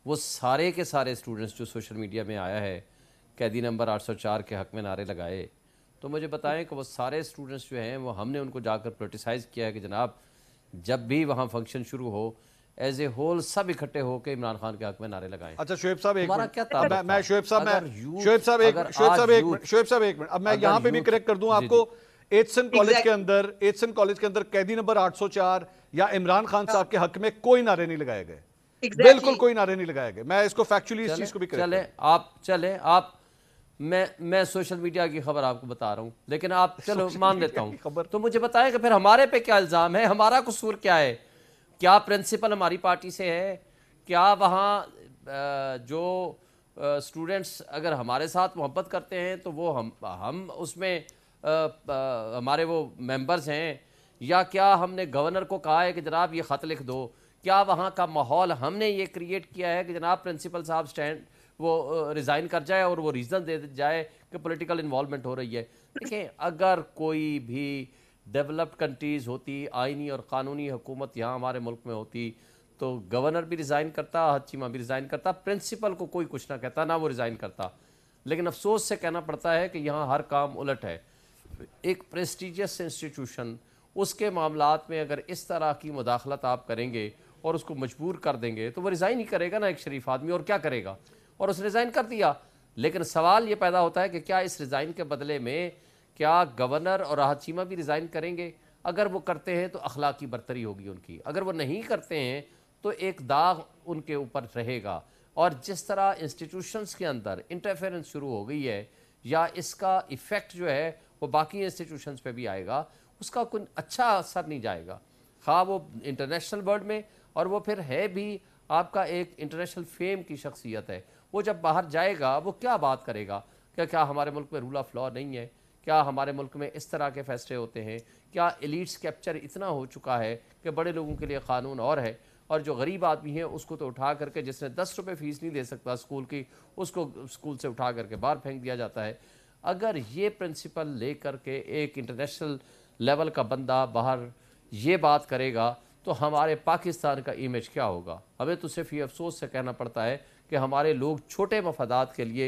वो सारे के सारे स्टूडेंट्स जो सोशल मीडिया में आया है कैदी नंबर आठ के हक़ में नारे लगाए तो मुझे बताएं कि वो सारे स्टूडेंट्स जो हैं वो हमने उनको जाकर प्रोटिसाइज किया है कि जनाब जब भी वहाँ फंक्शन शुरू हो एज ए होल सब इकट्ठे होकर इमरान खान के हक में नारे लगाएं अच्छा शोएब साहब एक हमारा क्या मैं, मैं शोएब साहब मैं शोएब साहब एक शोएब साहब एक शोएब साहब एक मिनट अब मैं यहाँ पे भी करेक्ट कर दूं आपको एटसन कॉलेज के अंदर एटसन कॉलेज के अंदर कैदी नंबर 804 या इमरान खान हाँ। साहब के हक में कोई नारे नहीं लगाए गए बिल्कुल कोई नारे नहीं लगाए गए मैं इसको फैक्चुअली इस चीज को भी चले आप चले आप मैं मैं सोशल मीडिया की खबर आपको बता रहा हूँ लेकिन आप चलो मान लेता हूँ खबर तो मुझे बताएं कि फिर हमारे पे क्या इल्ज़ाम है हमारा कसूर क्या है क्या प्रिंसिपल हमारी पार्टी से है क्या वहाँ जो स्टूडेंट्स अगर हमारे साथ मोहब्बत करते हैं तो वो हम हम उसमें हमारे वो मेंबर्स हैं या क्या हमने गवर्नर को कहा है कि जनाब ये ख़त लिख दो क्या वहाँ का माहौल हमने ये क्रिएट किया है कि जनाब प्रिंसिपल साहब स्टैंड वो रिज़ाइन कर जाए और वो रीज़न दे जाए कि पॉलिटिकल इन्वॉलमेंट हो रही है देखें अगर कोई भी डेवलप्ड कंट्रीज़ होती आइनी और क़ानूनी हुकूमत यहाँ हमारे मुल्क में होती तो गवर्नर भी रिज़ाइन करता हचीमा भी रिज़ाइन करता प्रिंसिपल को कोई कुछ ना कहता ना वो रिज़ाइन करता लेकिन अफसोस से कहना पड़ता है कि यहाँ हर काम उलट है एक प्रेस्टिजियस इंस्टीट्यूशन उसके मामला में अगर इस तरह की मुदाखलत आप करेंगे और उसको मजबूर कर देंगे तो वो रिज़ाइन ही करेगा ना एक शरीफ आदमी और क्या करेगा और उसने रिज़ाइन कर दिया लेकिन सवाल ये पैदा होता है कि क्या इस रिज़ाइन के बदले में क्या गवर्नर और राहत चीमा भी रिज़ाइन करेंगे अगर वो करते हैं तो अखलाक की बरतरी होगी उनकी अगर वो नहीं करते हैं तो एक दाग उनके ऊपर रहेगा और जिस तरह इंस्टीट्यूशंस के अंदर इंटरफेरेंस शुरू हो गई है या इसका इफ़ेक्ट जो है वो बाकी इंस्टीट्यूशंस पे भी आएगा उसका कोई अच्छा असर नहीं जाएगा खा हाँ, वो इंटरनेशनल वर्ल्ड में और वो फिर है भी आपका एक इंटरनेशनल फेम की शख्सियत है वो जब बाहर जाएगा वो क्या बात करेगा क्या क्या हमारे मुल्क में रूल ऑफ लॉ नहीं है क्या हमारे मुल्क में इस तरह के फैसले होते हैं क्या एलिट्स कैप्चर इतना हो चुका है कि बड़े लोगों के लिए कानून और है और जो गरीब आदमी है उसको तो उठा करके जिसने दस रुपये फ़ीस नहीं दे सकता स्कूल की उसको स्कूल से उठा करके बाहर फेंक दिया जाता है अगर ये प्रिंसिपल ले करके एक इंटरनेशनल लेवल का बंदा बाहर ये बात करेगा तो हमारे पाकिस्तान का इमेज क्या होगा हमें तो सिर्फ ये अफसोस से कहना पड़ता है कि हमारे लोग छोटे मफादात के लिए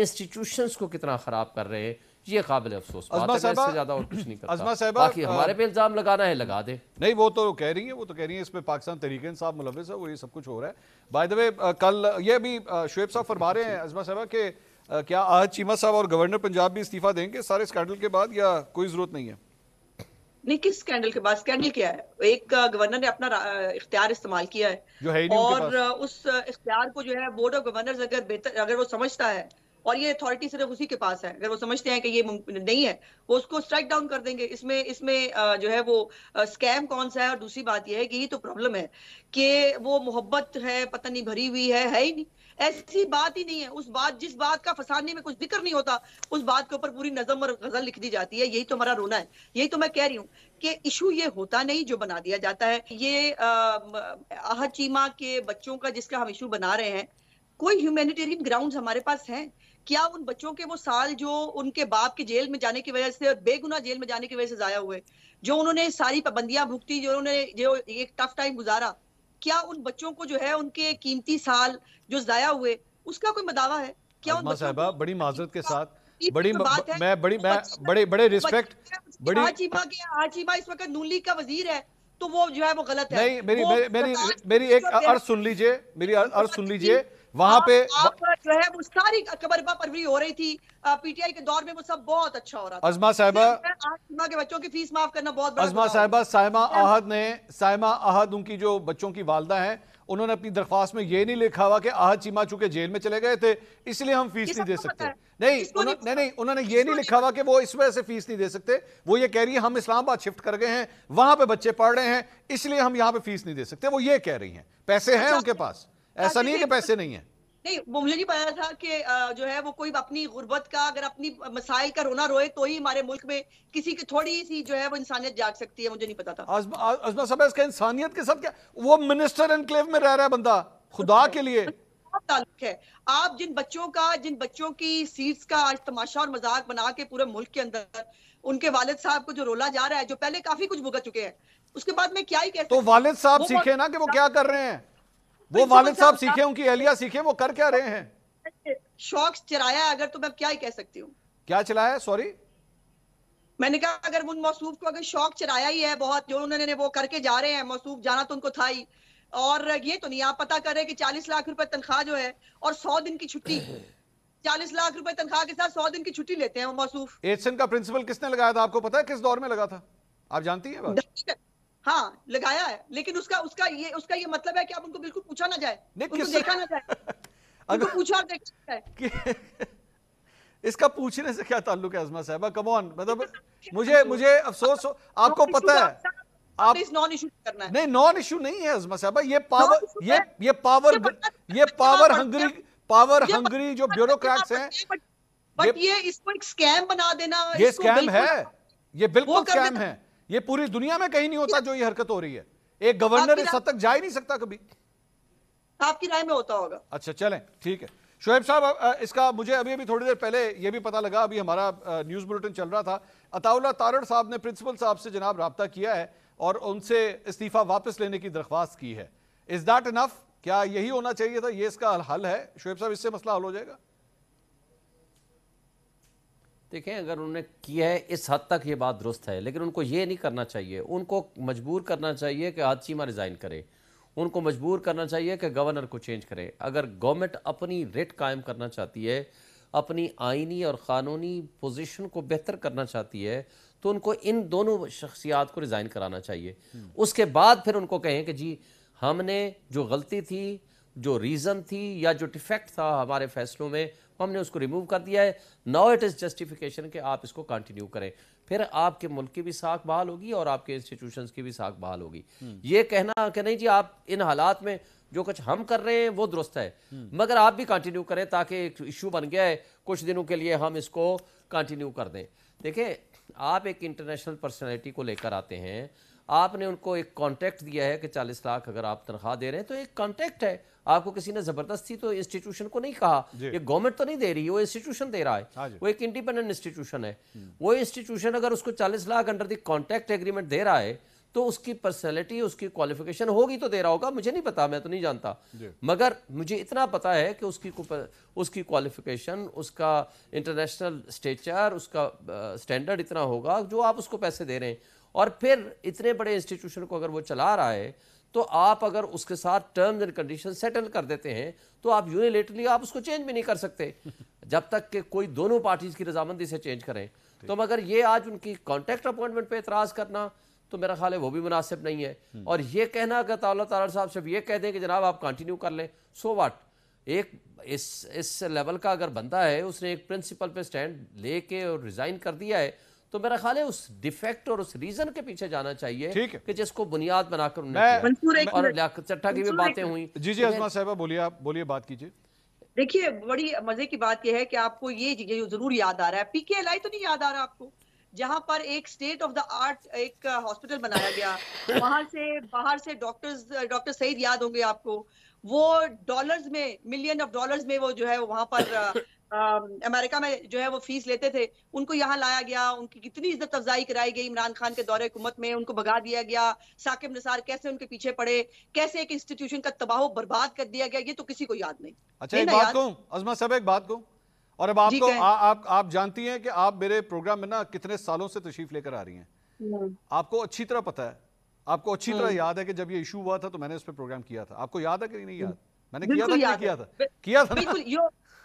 इंस्टीट्यूशंस को कितना ख़राब कर रहे हैं ये काबिल अफसोस ज्यादा और कुछ नहीं करता बाकी हमारे पे इल्जाम लगाना है लगा दे नहीं वो तो कह रही है वो तो कह रही है इस पाकिस्तान तरीके साहब मुलविस है वो ये सब कुछ हो रहा है बाय द वे कल ये भी शुएब साहब फरमा रहे हैं अजमा साहबा के क्या आज चीमा साहब और गवर्नर पंजाब भी इस्तीफा देंगे सारे स्कैंडल के बाद या कोई जरूरत नहीं है नहीं किस स्कैंडल के बाद स्कैंडल क्या है एक गवर्नर uh, ने अपना uh, इख्तियार इस्तेमाल किया है और uh, उस इख्तियार को जो है बोर्ड ऑफ गवर्नर अगर बेहतर अगर वो समझता है और ये अथॉरिटी सिर्फ उसी के पास है अगर वो समझते हैं कि ये नहीं है वो उसको स्ट्राइक डाउन कर देंगे इसमें इसमें जो है वो स्कैम कौन सा है और दूसरी बात यह है कि ये तो प्रॉब्लम है कि वो मोहब्बत है पता नहीं भरी हुई है है ही नहीं ऐसी बात ही नहीं है उस बात जिस बात का फसाने में कुछ जिक्र नहीं होता उस बात के ऊपर पूरी नजम और गजल लिख दी जाती है यही तो हमारा रोना है यही तो मैं कह रही हूँ कि इशू ये होता नहीं जो बना दिया जाता है ये अह चीमा के बच्चों का जिसका हम इशू बना रहे हैं कोई ह्यूमैनिटेरियन ग्राउंड हमारे पास हैं क्या उन बच्चों के वो साल जो उनके बाप के जेल में जाने की वजह से और बेगुना जेल में जाने की वजह से जाया हुए जो उन्होंने सारी पाबंदियां भुगती जो उन्होंने जो एक टफ टाइम गुजारा क्या उन बच्चों को जो है उनके कीमती साल जो जाया हुए उसका कोई मदावा है क्या उन साहबा बड़ी माजरत के साथ तो बड़ी तो मैं बड़ी मैं बड़े बड़े रिस्पेक्ट बड़ी आचीमा के आचीमा इस वक्त नून लीग का वजीर है तो वो जो है वो गलत है नहीं मेरी मेरी मेरी एक अर्ज सुन लीजिए मेरी अर्ज सुन लीजिए वहां पे जो है वो सारी खबर भी हो रही थी पीटीआई के दौर में वो सब बहुत अच्छा हो रहा था अजमा साहिबा के बच्चों की फीस माफ करना बहुत अजमा साहिबा सायमा अहद ने सायमा अहद उनकी जो बच्चों की वालदा है उन्होंने अपनी दरख्वास्त में यह नहीं लिखा हुआ कि आहद चीमा चूंकि जेल में चले गए थे इसलिए हम फीस नहीं दे तो सकते नहीं नहीं नहीं उन्होंने ये नहीं लिखा हुआ कि वो इस वजह से फीस नहीं दे सकते वो ये कह रही है हम इस्लामाबाद शिफ्ट कर गए हैं वहां पे बच्चे पढ़ रहे हैं इसलिए हम यहाँ पे फीस नहीं दे सकते वो ये कह रही हैं पैसे हैं अच्छा। उनके पास ऐसा नहीं है कि पैसे नहीं है नहीं वो मुझे नहीं पता था कि जो है वो कोई अपनी गुर्बत का अगर अपनी मसाइल का रोना रोए तो ही हमारे मुल्क में किसी की थोड़ी सी जो है वो इंसानियत जाग सकती है मुझे नहीं पता था अजमा साहब इसका इंसानियत के साथ क्या वो मिनिस्टर एनक्लेव में रह रहा है बंदा खुदा के लिए ताल्लुक है आप जिन बच्चों का जिन बच्चों की सीट्स का आज तमाशा और मजाक बना के पूरे मुल्क के अंदर उनके वालिद साहब को जो रोला जा रहा है जो पहले काफी कुछ भुगत चुके हैं उसके बाद में क्या ही कहते तो वालिद साहब सीखे ना कि वो क्या कर रहे हैं वो वालिद साहब सीखे उनकी अहलिया सीखे वो कर क्या रहे हैं शौक चलाया अगर तो मैं क्या ही कह सकती हूँ क्या चलाया सॉरी मैंने कहा अगर उन मौसूफ को अगर शौक चलाया ही है बहुत जो उन्होंने वो करके जा रहे हैं मौसूफ जाना तो उनको था ही और ये तो नहीं आप पता कर रहे कि 40 लाख रुपए तनख्वाह जो है और 100 दिन की छुट्टी 40 लाख रुपए तनख्वाह के साथ 100 दिन की छुट्टी लेते हैं वो मौसूफ एसन का प्रिंसिपल किसने लगाया था आपको पता है किस दौर में लगा था आप जानती हैं हाँ लगाया है लेकिन उसका उसका ये उसका ये मतलब है कि आप उनको बिल्कुल पूछा ना जाए उनको देखा ना जाए अगर उनको पूछा और देखा जाए इसका पूछने से क्या ताल्लुक है अजमा साहबा कम ऑन मतलब मुझे मुझे अफसोस हो आपको पता है आप नॉन इशू करना है नहीं नॉन इशू नहीं है अजमा साहबा ये पावर ये ये पावर ये पावर हंगरी पावर हंगरी जो ब्यूरोक्रेट्स हैं बट ये इसको एक स्कैम बना देना ये स्कैम है ये बिल्कुल स्कैम है ये पूरी दुनिया में कहीं नहीं होता जो ये हरकत हो रही है एक गवर्नर इस हद तक जा ही नहीं सकता कभी आपकी राय में होता होगा अच्छा चलें ठीक है शोएब साहब इसका मुझे अभी अभी थोड़ी देर पहले ये भी पता लगा अभी हमारा न्यूज़ बुलेटिन चल रहा था अताउल्ला तारड़ साहब ने प्रिंसिपल साहब से जनाब रहा किया है और उनसे इस्तीफ़ा वापस लेने की दरख्वास्त की है इज़ दैट इनफ क्या यही होना चाहिए था ये इसका हल है शोएब साहब इससे मसला हल हो जाएगा देखें अगर उन्होंने किया है इस हद तक ये बात दुरुस्त है लेकिन उनको ये नहीं करना चाहिए उनको मजबूर करना चाहिए कि आज चीमा रिज़ाइन करे उनको मजबूर करना चाहिए कि गवर्नर को चेंज करे अगर गवर्नमेंट अपनी रेट कायम करना चाहती है अपनी आइनी और क़ानूनी पोजीशन को बेहतर करना चाहती है तो उनको इन दोनों शख्सियात को रिज़ाइन कराना चाहिए उसके बाद फिर उनको कहें कि जी हमने जो गलती थी जो रीज़न थी या जो डिफेक्ट था हमारे फैसलों में हमने उसको रिमूव कर दिया है नाउ इट इज़ जस्टिफिकेशन कि आप इसको कंटिन्यू करें फिर आपके मुल्क की भी साख बहाल होगी और आपके इंस्टीट्यूशन की भी साख बहाल होगी हम्म। ये कहना कि नहीं जी आप इन हालात में जो कुछ हम कर रहे हैं वो दुरुस्त है हम्म। मगर आप भी कंटिन्यू करें ताकि एक इशू बन गया है कुछ दिनों के लिए हम इसको कंटिन्यू कर दें देखिए आप एक इंटरनेशनल पर्सनैलिटी को लेकर आते हैं आपने उनको एक कॉन्ट्रैक्ट दिया है कि चालीस लाख अगर आप तनख्वाह दे रहे हैं तो एक कॉन्ट्रैक्ट है आपको किसी ने जबरदस्ती तो इंस्टीट्यूशन को नहीं कहा ये गवर्नमेंट तो नहीं दे रही वो इंस्टीट्यूशन दे रहा है हाँ वो एक इंडिपेंडेंट इंस्टीट्यूशन है हम्म। वो इंस्टीट्यूशन अगर उसको चालीस lakh under the contract agreement दे रहा है तो उसकी पर्सनैलिटी उसकी क्वालिफिकेशन होगी तो दे रहा होगा मुझे नहीं पता मैं तो नहीं जानता मगर मुझे इतना पता है कि उसकी उसकी क्वालिफिकेशन उसका इंटरनेशनल स्टेचर उसका स्टैंडर्ड इतना होगा जो आप उसको पैसे दे रहे हैं और फिर इतने बड़े इंस्टीट्यूशन को अगर वो चला रहा है तो आप अगर उसके साथ टर्म्स एंड कंडीशन सेटल कर देते हैं तो आप यूनिलेटरली आप उसको चेंज भी नहीं कर सकते जब तक कि कोई दोनों पार्टीज की रजामंदी से चेंज करें तो मगर ये आज उनकी कॉन्ट्रैक्ट अपॉइंटमेंट पे एतराज़ करना तो मेरा ख्याल है वो भी मुनासिब नहीं है हम्म। और ये कहना अगर ताल तार साहब सिर्फ ये कह दें कि जनाब आप कंटिन्यू कर लें सो वाट एक इस इस लेवल का अगर बंदा है उसने एक प्रिंसिपल पे स्टैंड लेके और रिज़ाइन कर दिया है तो मेरा ख्याल है उस डिफेक्ट और उस रीजन के पीछे जाना चाहिए कि जिसको बुनियाद बनाकर और चट्टा की भी बातें हुई जी जी अजमा साहबा बोलिए आप बोलिए बात कीजिए देखिए बड़ी मजे की बात यह है कि आपको ये जरूर याद आ रहा है पीके पीकेएलआई तो नहीं याद आ रहा आपको जहाँ पर एक स्टेट ऑफ द आर्ट एक हॉस्पिटल बनाया गया वहां से बाहर से डॉक्टर्स डॉक्टर सईद याद होंगे आपको वो डॉलर्स में मिलियन ऑफ डॉलर्स में वो जो है वहां पर अमेरिका में जो है वो फीस लेते थे उनको यहाँ लाया गया उनकी कितनी इज्जत अफजाई कराई गई इमरान खान के दौरे हुकूमत में उनको भगा दिया गया साकिब निसार कैसे उनके पीछे पड़े कैसे एक इंस्टीट्यूशन का तबाह बर्बाद कर दिया गया ये तो किसी को याद नहीं अच्छा एक बात को अजमा साहब एक बात को और अब आपको आ, आप आप जानती है कि आप मेरे प्रोग्राम में ना कितने सालों से तशरीफ लेकर आ रही है हम्म। आपको अच्छी तरह पता है आपको अच्छी तरह हम्म। याद है कि जब ये इशू हुआ था तो मैंने उस पर प्रोग्राम किया था आपको याद है कि नहीं याद मैंने किया था किया था किया था बिल्कुल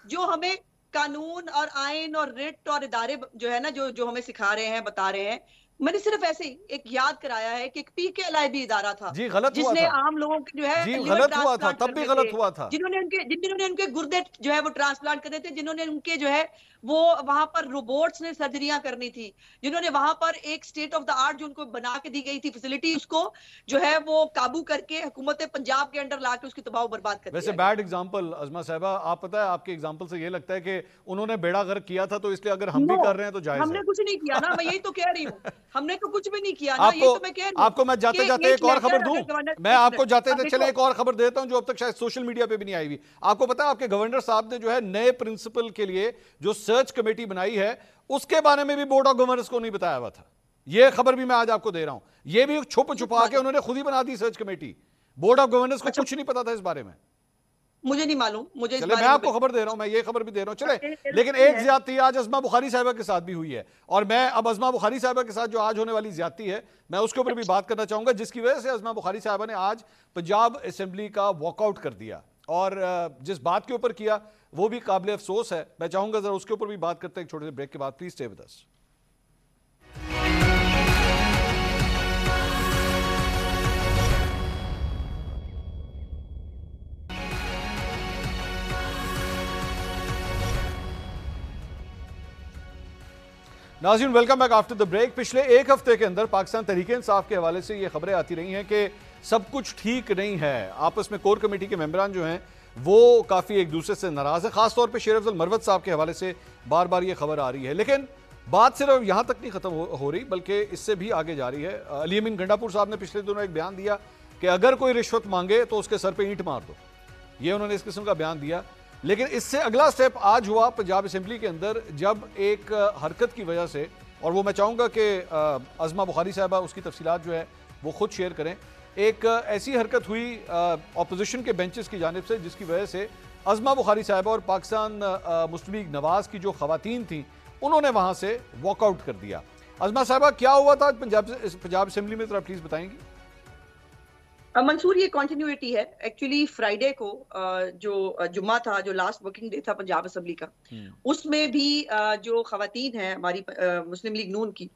जो हमें कानून और आयन और रिट और इदारे जो है ना जो जो हमें सिखा रहे हैं बता रहे हैं मैंने सिर्फ ऐसे ही एक याद कराया है कि एक पी के भी इदारा था जी गलत जिसने हुआ था। आम लोगों के जो है जी गलत हुआ था तब भी गलत हुआ था जिन्होंने उनके जिन्होंने उनके गुर्दे जो है वो ट्रांसप्लांट करे थे जिन्होंने उनके जो है वो वहां पर रोबोट्स ने सर्जरियां करनी थी जिन्होंने वहां पर एक स्टेट ऑफ द आर्ट जो उनको बना के दी गई थी फैसिलिटी उसको जो है वो काबू करके हुकूमत पंजाब के अंडर ला के उसकी तबाह बर्बाद कर वैसे बैड एग्जाम्पल अजमा साहबा आप पता है आपके एग्जाम्पल से ये लगता है कि उन्होंने बेड़ा गर्क किया था तो इसलिए अगर हम भी कर रहे हैं तो जाए हमने कुछ नहीं किया ना मैं यही तो कह रही हूँ हमने तो कुछ भी नहीं किया ना ये तो मैं कह आपको मैं जाते जाते एक और खबर दूं मैं आपको जाते जाते चले एक और खबर देता हूं जो अब तक शायद सोशल मीडिया पे भी नहीं आई हुई आपको पता है आपके गवर्नर साहब ने जो है नए प्रिंसिपल के लिए जो सर्च कमेटी बनाई है उसके बारे में भी बोर्ड ऑफ गवर्नर्स को नहीं बताया हुआ था यह खबर भी मैं आज आपको दे रहा हूं ये भी छुप छुपा अच्छा। के उन्होंने खुद ही बना दी search committee board of governors को अच्छा। कुछ नहीं पता था इस बारे में मुझे नहीं मालूम मुझे चले, मैं आपको खबर दे रहा हूँ मैं ये खबर भी दे रहा हूँ चले लेकिन एक ज्यादा आज अजमा बुखारी साहबा के साथ भी हुई है और मैं अब अजमा बुखारी साहबा के साथ जो आज होने वाली ज्यादा है मैं उसके ऊपर भी बात करना चाहूंगा जिसकी वजह से अजमा बुखारी साहबा ने आज पंजाब असम्बली का वॉकआउट कर दिया और जिस बात के ऊपर किया वो भी काबिल अफसोस है मैं चाहूंगा जरा उसके ऊपर भी बात करते हैं छोटे से ब्रेक के बाद please stay with us Nazeen welcome back after the break पिछले एक हफ्ते के अंदर पाकिस्तान तरीके इंसाफ के हवाले से ये खबरें आती रही हैं कि सब कुछ ठीक नहीं है आपस में कोर कमेटी के मेम्बरान जो हैं वो काफ़ी एक दूसरे से नाराज़ है ख़ासतौर पर शेर अफजल मरवत साहब के हवाले से बार बार ये खबर आ रही है लेकिन बात सिर्फ यहाँ तक नहीं ख़त्म हो, हो रही बल्कि इससे भी आगे जा रही है अली अमीन गंडापुर साहब ने पिछले दिनों एक बयान दिया कि अगर कोई रिश्वत मांगे तो उसके सर पर ईंट मार दो ये उन्होंने इस किस्म का बयान दिया लेकिन इससे अगला स्टेप आज हुआ पंजाब असम्बली के अंदर जब एक हरकत की वजह से और वो मैं चाहूँगा कि अजमा बुखारी साहबा उसकी तफसीत जो है वो खुद शेयर करें एक ऐसी हरकत हुई अपोजिशन के बेंचेस की जानब से जिसकी वजह से अजमा बुखारी साहबा और पाकिस्तान मुस्लिम लीग नवाज़ की जो खातन थी उन्होंने वहाँ से वॉकआउट कर दिया अजमा साहबा क्या हुआ था पंजाब पंजाब असम्बली में ज़रा प्लीज़ बताएंगी અમ મંસૂર યે કન્ટીન્યુઇટી હે એક્ચ્યુઅલી ફ્રાઇડે કો જો જુમા થા જો લાસ્ટ વર્કિંગ ડે થા પંજાબ એસંબલી કા ઉસમે ભી જો ખવાતીન હે અમારી મુસ્લિમ લીગ નોન કી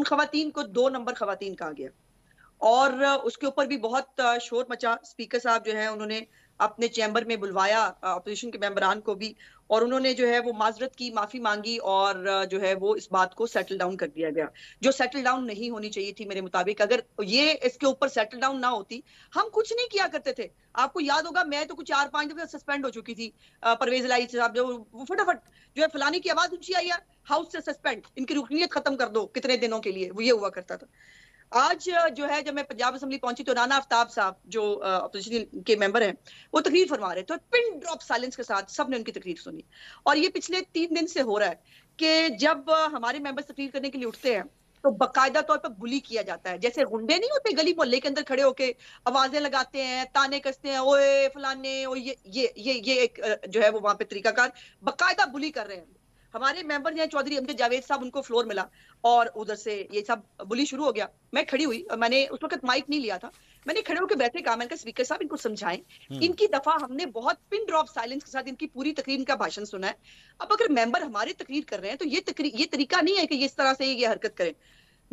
ઉન ખવાતીન કો 2 નંબર ખવાતીન કહા ગયા ઓર ઉસકે ઉપર ભી બહોત શોર મચા સ્પીકર સાબ જો હે ઉનહોને અપને ચેમ્બર મે બુલવાયા ઓપોઝિશન કે મેમ્બરાન કો ભી और उन्होंने जो है वो माजरत की माफी मांगी और जो है वो इस बात को सेटल डाउन कर दिया गया जो सेटल डाउन नहीं होनी चाहिए थी मेरे मुताबिक अगर ये इसके ऊपर सेटल डाउन ना होती हम कुछ नहीं किया करते थे आपको याद होगा मैं तो कुछ चार पांच दफे सस्पेंड हो चुकी थी परवेज लाई साहब जो फटाफट जो है फलानी की आवाज ऊंची आई है हाउस से सस्पेंड इनकी रुकनीत खत्म कर दो कितने दिनों के लिए वो ये हुआ करता था आज जो है जब मैं पंजाब असम्बली पहुंची तो राना आफ्ताब साहब जो अपोजिशन के मेंबर हैं वो तकरीर फरमा रहे थे तो पिन ड्रॉप साइलेंस के साथ सबने उनकी तकरीर सुनी और ये पिछले तीन दिन से हो रहा है कि जब हमारे मेंबर्स तकरीर करने के लिए उठते हैं तो बाकायदा तौर पर बुली किया जाता है जैसे गुंडे नहीं होते गली मोहल्ले के अंदर खड़े होके आवाजें लगाते हैं ताने कसते हैं ओए फलाने ओ ये ये ये ये एक जो है वो वहां पे तरीकाकार बाकायदा बुली कर रहे हैं हमारे मेंबर हैं चौधरी अमजद जावेद साहब उनको फ्लोर मिला और उधर से ये सब बुली शुरू हो गया मैं खड़ी हुई और मैंने उस वक्त माइक नहीं लिया था मैंने खड़े होकर बैठे कहा मैंने कहा स्पीकर साहब इनको समझाएं हम्म। इनकी दफा हमने बहुत पिन ड्रॉप साइलेंस के साथ इनकी पूरी तकरीर इनका भाषण सुना है अब अगर मेंबर हमारी तकरीर कर रहे हैं तो ये तकरीर ये तरीका नहीं है कि इस तरह से ये हरकत करें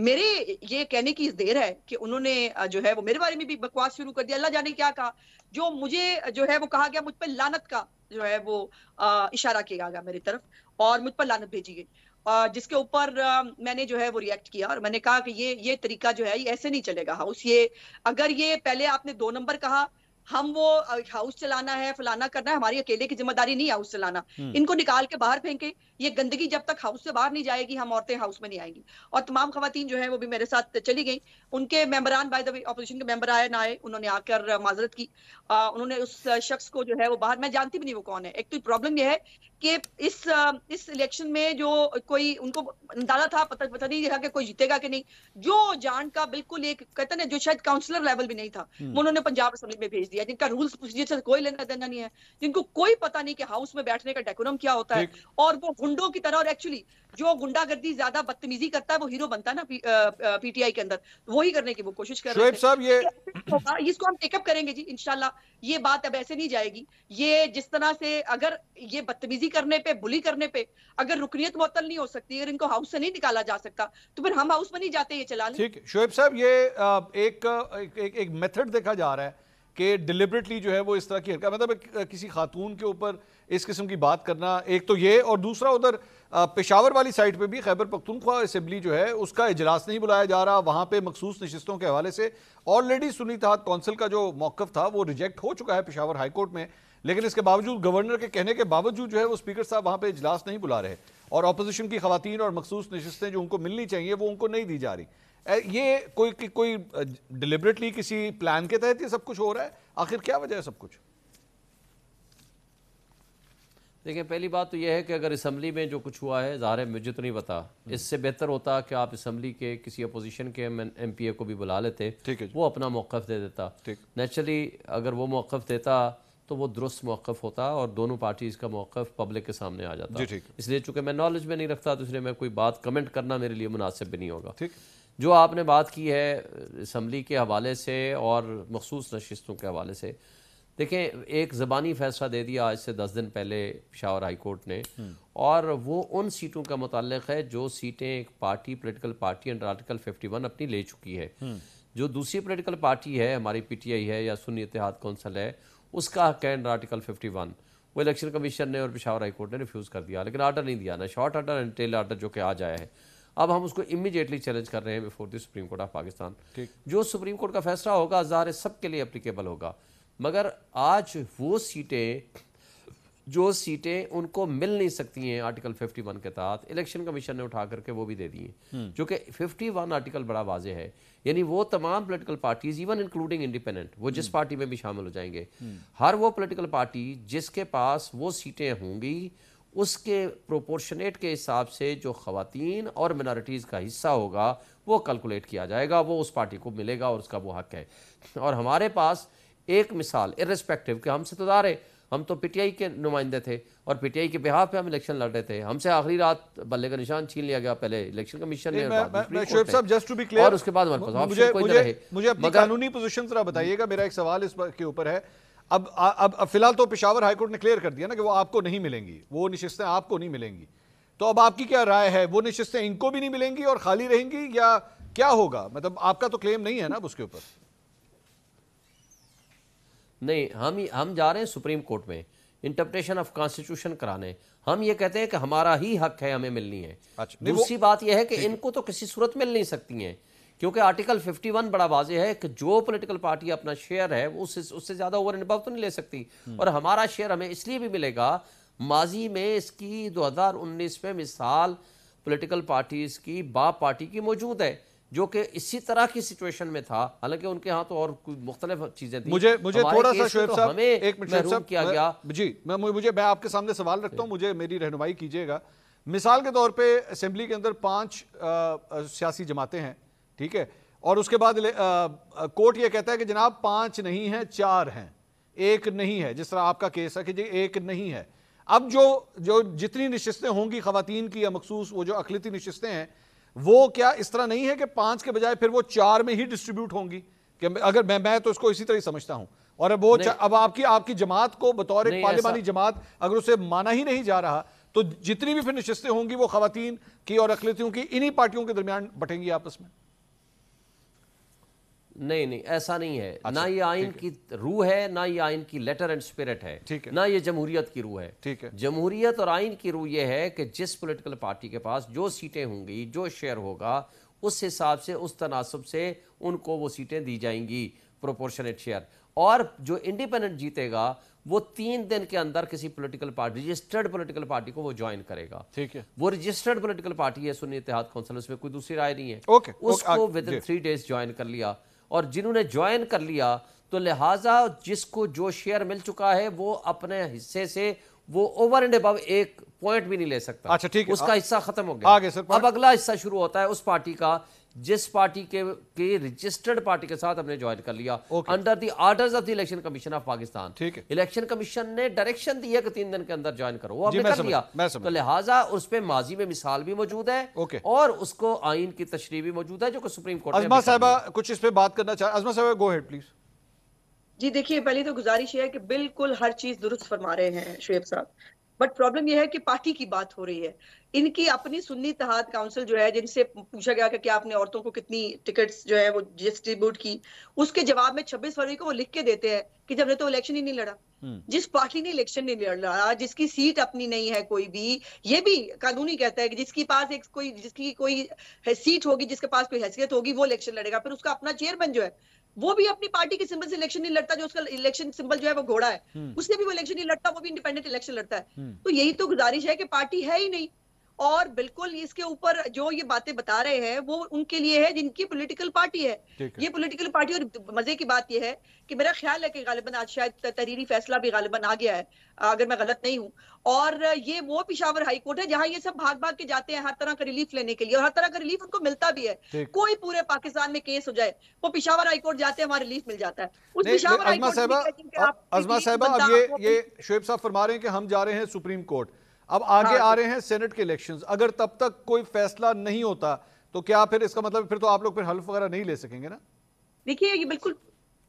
मेरे ये कहने की देर है कि उन्होंने जो है वो मेरे बारे में भी बकवास शुरू कर दिया अल्लाह जाने क्या कहा जो मुझे जो है वो कहा गया मुझ पर लानत का जो है वो आ, इशारा किया गया मेरी तरफ और मुझ पर लानत भेजी गई जिसके ऊपर मैंने जो है वो रिएक्ट किया और मैंने कहा कि ये ये तरीका जो है ये ऐसे नहीं चलेगा हाउस ये अगर ये पहले आपने दो नंबर कहा हम वो हाउस चलाना है फलाना करना है हमारी अकेले की जिम्मेदारी नहीं हाउस चलाना हम्म। इनको निकाल के बाहर फेंके ये गंदगी जब तक हाउस से बाहर नहीं जाएगी हम औरतें हाउस में नहीं आएंगी और तमाम खातन जो है वो भी मेरे साथ चली गई उनके मेम्बरान बाय द ऑपोजिशन के मेंबर आए ना आए उन्होंने आकर माजरत की आ, उन्होंने उस शख्स को जो है वो बाहर मैं जानती भी नहीं वो कौन है एक तो प्रॉब्लम यह है कि इस इस इलेक्शन में जो कोई उनको अंदाजा था पता पता नहीं था कि कोई जीतेगा कि नहीं जो जान का बिल्कुल एक कहते ना जो शायद काउंसलर लेवल भी नहीं था हम्म। उन्होंने पंजाब असेंबली में भेज दिया जिनका रूल्स प्रोसीजर से कोई लेना देना नहीं है जिनको कोई पता नहीं कि हाउस में बैठने का डेकोरम क्या होता है और वो गुंडों की तरह और एक्चुअली जो गुंडागर्दी ज्यादा बदतमीजी करता है वो हीरो बनता है ना पीटीआई के अंदर वही करने की वो कोशिश कर रहे ये तो हाँ, इसको हम टेकअप करेंगे जी इनशाला ये बात अब ऐसे नहीं जाएगी ये जिस तरह से अगर ये बदतमीजी करने पे बुली करने पे अगर रुकनीत मुतल नहीं हो सकती अगर इनको हाउस से नहीं निकाला जा सकता तो फिर हम हाउस में नहीं जाते ये चला ठीक शोएब साहब ये एक एक, एक, एक मेथड देखा जा रहा है कि डिलिबरेटली जो है वो इस तरह की हरकत मतलब किसी खातून के ऊपर इस किस्म की बात करना एक तो ये और दूसरा उधर पेशावर वाली साइड पे भी खैबर पख्तूनख्वा असम्बली जो है उसका इजलास नहीं बुलाया जा रहा वहाँ पे मखसूस नशस्तों के हवाले से ऑलरेडी सुनी कौंसिल का जो मौक़ था वो रिजेक्ट हो चुका है पेशावर हाईकोर्ट में लेकिन इसके बावजूद गवर्नर के कहने के बावजूद जो है वो स्पीकर साहब वहाँ पर इजलास नहीं बुला रहे और अपोजिशन की खातन और मखसूस नशस्तें जो उनको मिलनी चाहिए वो उनको नहीं दी जा रही ये कोई कोई डिलिबरेटली किसी प्लान के तहत ये सब कुछ हो रहा है आखिर क्या वजह है सब कुछ देखिए पहली बात तो यह है कि अगर इसम्बली में जो कुछ हुआ है ज़ाहिर मुझे तो नहीं पता हम्म। इससे बेहतर होता कि आप इसम्बली के किसी अपोजिशन के एम पी ए को भी बुला लेते वो अपना मौक़ दे देता नेचुरली अगर वो मौक़ देता तो वो दुरुस्त मौकफ़ होता और दोनों पार्टीज़ का मौक़ पब्लिक के सामने आ जाता इसलिए चूंकि मैं नॉलेज में नहीं रखता तो इसलिए मैं कोई बात कमेंट करना मेरे लिए मुनासिब भी नहीं होगा ठीक जो आपने बात की है इसम्बली के हवाले से और मखसूस नशस्तों के हवाले से देखें एक ज़बानी फैसला दे दिया आज से दस दिन पहले पिशावर हाई कोर्ट ने हम्म। और वो उन सीटों का मतलब है जो सीटें एक party political party under article fifty one अपनी ले चुकी है हम्म। जो दूसरी पोलिटिकल पार्टी है हमारी पी टी आई है या सुन्नी इतिहाद कौंसल है उसका हक है आर्टिकल फिफ्टी वन वो इलेक्शन कमीशन ने और पिशावर हाईकोर्ट ने रिफ्यूज़ कर दिया लेकिन आर्डर नहीं दिया ना short order and detail order जो कि आ जाया है अब हम उसको इमीडिएटली चैलेंज कर रहे हैं before the supreme court of Pakistan जो सुप्रीम कोर्ट का फैसला होगा हजार सबके लिए अप्लीकेबल होगा मगर आज वो सीटें जो सीटें उनको मिल नहीं सकती हैं आर्टिकल 51 के तहत इलेक्शन कमीशन ने उठा करके वो भी दे दी हम्म। जो कि 51 आर्टिकल बड़ा वाजे है यानी वो तमाम political parties even including independent वो जिस हम्म। पार्टी में भी शामिल हो जाएंगे हम्म। हर वो पोलिटिकल पार्टी जिसके पास वो सीटें होंगी उसके प्रोपोर्शनेट के हिसाब से जो खातन और मिनारिटीज़ का हिस्सा होगा वो कैलकुलेट किया जाएगा वो उस पार्टी को मिलेगा और उसका वो हक है और हमारे पास एक मिसाल इरेस्पेक्टिव कि हम सत्ताधार हम तो पीटीआई के नुमाइंदे थे और पीटीआई के बिहाफ पे हम इलेक्शन लड़ रहे थे हमसे आखिरी रात बल्ले का निशान छीन लिया गया पहले इलेक्शन कमीशन ने और उसके बाद हमारे पास मुझे, कानूनी बताइएगा मेरा एक सवाल इस के ऊपर है अब अब फिलहाल तो पिशावर हाईकोर्ट ने क्लियर कर दिया ना कि वो आपको नहीं मिलेंगी वो निशस्तें आपको नहीं मिलेंगी तो अब आपकी क्या राय है वो निशस्तें इनको भी नहीं मिलेंगी और खाली रहेंगी या क्या होगा मतलब आपका तो क्लेम नहीं है ना उसके ऊपर नहीं हम हम जा रहे हैं सुप्रीम कोर्ट में इंटरप्रिटेशन ऑफ कॉन्स्टिट्यूशन कराने हम ये कहते हैं कि हमारा ही हक है हमें मिलनी है अच्छा, दूसरी बात यह है कि इनको तो किसी सूरत मिल नहीं सकती हैं क्योंकि आर्टिकल 51 बड़ा वाजे है कि जो पॉलिटिकल पार्टी अपना शेयर है उससे उससे ज़्यादा ओवर एंड तो नहीं ले सकती हम्म। और हमारा शेयर हमें इसलिए भी मिलेगा माजी में इसकी 2019 में मिसाल पॉलिटिकल पार्टीज़ की बा पार्टी की मौजूद है जो कि इसी तरह की सिचुएशन में था हालांकि उनके यहाँ तो और कोई मुख्तलिफ चीजें थी मुझे मुझे थोड़ा सा शोएब तो साहब एक मिनट साहब किया मैं, गया जी मैं मुझे मैं आपके सामने सवाल रखता हूँ मुझे मेरी रहनुमाई कीजिएगा मिसाल के तौर पे असेंबली के अंदर पांच सियासी जमातें हैं ठीक है और उसके बाद कोर्ट ये कहता है कि जनाब पांच नहीं है चार हैं एक नहीं है जिस तरह आपका केस है कि जी एक नहीं है अब जो जो जितनी नशस्तें होंगी खातन की या मखसूस वो जो अखिलती नशस्तें हैं वो क्या इस तरह नहीं है कि पांच के बजाय फिर वो चार में ही डिस्ट्रीब्यूट होंगी कि अगर मैं मैं तो इसको इसी तरह समझता हूं और अब वो अब आपकी आपकी जमात को बतौर एक पार्लियमानी जमात अगर उसे माना ही नहीं जा रहा तो जितनी भी फिर नशस्तें होंगी वो खातन की और अखिलतियों की इन्हीं पार्टियों के दरमियान बटेंगी आपस में नहीं नहीं ऐसा नहीं है अच्छा, ना ये आइन की रूह है ना ये आइन की लेटर एंड स्पिरिट है ठीक है ना ये जमहूरियत की रूह है ठीक है जमहूरियत और आइन की रूह ये है कि जिस पोलिटिकल पार्टी के पास जो सीटें होंगी जो शेयर होगा उस हिसाब से उस तनासब से उनको वो सीटें दी जाएंगी प्रोपोर्शनेट शेयर और जो इंडिपेंडेंट जीतेगा वो तीन दिन के अंदर किसी political party registered political party को वो ज्वाइन करेगा ठीक है वो रजिस्टर्ड पॉलिटिकल पार्टी है सुनी इतिहाद काउंसिल उसमें कोई दूसरी राय नहीं है ओके, उसको within three days join कर लिया और जिन्होंने ज्वाइन कर लिया तो लिहाजा जिसको जो शेयर मिल चुका है वो अपने हिस्से से वो ओवर एंड अबव एक पॉइंट भी नहीं ले सकता अच्छा ठीक है उसका हिस्सा खत्म हो गया आगे सर अब अगला हिस्सा शुरू होता है उस पार्टी का जिस पार्टी के के रजिस्टर्ड पार्टी के साथ हमने ज्वाइन कर लिया under the orders of the election commission of Pakistan ठीक है इलेक्शन कमीशन ने डायरेक्शन दी है कि तीन दिन के अंदर ज्वाइन करो वो हमने कर लिया तो लिहाजा उस पर माजी में मिसाल भी मौजूद है ओके। और उसको आइन की तशरी भी मौजूद है जो कि सुप्रीम कोर्ट अजमा साहबा कुछ इस पर बात करना चाहिए अजमा साहबा गो हेड प्लीज जी देखिए पहले तो गुजारिश है कि बिल्कुल हर चीज दुरुस्त फरमा रहे हैं शुएब साहब बट प्रॉब्लम यह है कि पार्टी की बात हो रही है इनकी अपनी सुन्नी तहाद काउंसिल जो है जिनसे पूछा गया कि आपने औरतों को कितनी टिकट्स जो है वो डिस्ट्रीब्यूट की उसके जवाब में 26 फरवरी को वो लिख के देते हैं कि जब ने तो इलेक्शन ही नहीं लड़ा हम्म। जिस पार्टी ने इलेक्शन नहीं लड़ा जिसकी सीट अपनी नहीं है कोई भी ये भी कानूनी कहता है कि जिसके पास एक कोई जिसकी कोई सीट होगी जिसके पास कोई हैसियत होगी वो इलेक्शन लड़ेगा फिर उसका अपना चेयरमैन जो है वो भी अपनी पार्टी के सिंबल से इलेक्शन नहीं लड़ता जो उसका इलेक्शन सिंबल जो है वो घोड़ा है हम्म। उसने भी वो इलेक्शन नहीं लड़ता वो भी इंडिपेंडेंट इलेक्शन लड़ता है हम्म। तो यही तो गुजारिश है कि पार्टी है ही नहीं और बिल्कुल इसके ऊपर जो ये बातें बता रहे हैं वो उनके लिए है जिनकी पॉलिटिकल पार्टी है ये पॉलिटिकल पार्टी और मजे की बात ये है कि मेरा ख्याल है कि गालिबा आज शायद तहरीरी फैसला भी गालिबा आ गया है अगर मैं गलत नहीं हूँ और ये वो पिशावर हाई कोर्ट है जहाँ ये सब भाग भाग के जाते हैं हर तरह का रिलीफ लेने के लिए और हर तरह का रिलीफ उनको मिलता भी है कोई पूरे पाकिस्तान में केस हो जाए वो पिशावर हाई कोर्ट जाते हैं वहाँ रिलीफ मिल जाता है उस पिशावर हाई कोर्ट अजमा ये ये साहब फरमा रहे हैं कि हम जा रहे हैं सुप्रीम कोर्ट अब आगे हाँ, आ तो- रहे हैं सेनेट के इलेक्शन अगर तब तक कोई फैसला नहीं होता तो क्या फिर इसका मतलब फिर तो आप लोग फिर हल्फ वगैरह नहीं ले सकेंगे ना देखिए ये बिल्कुल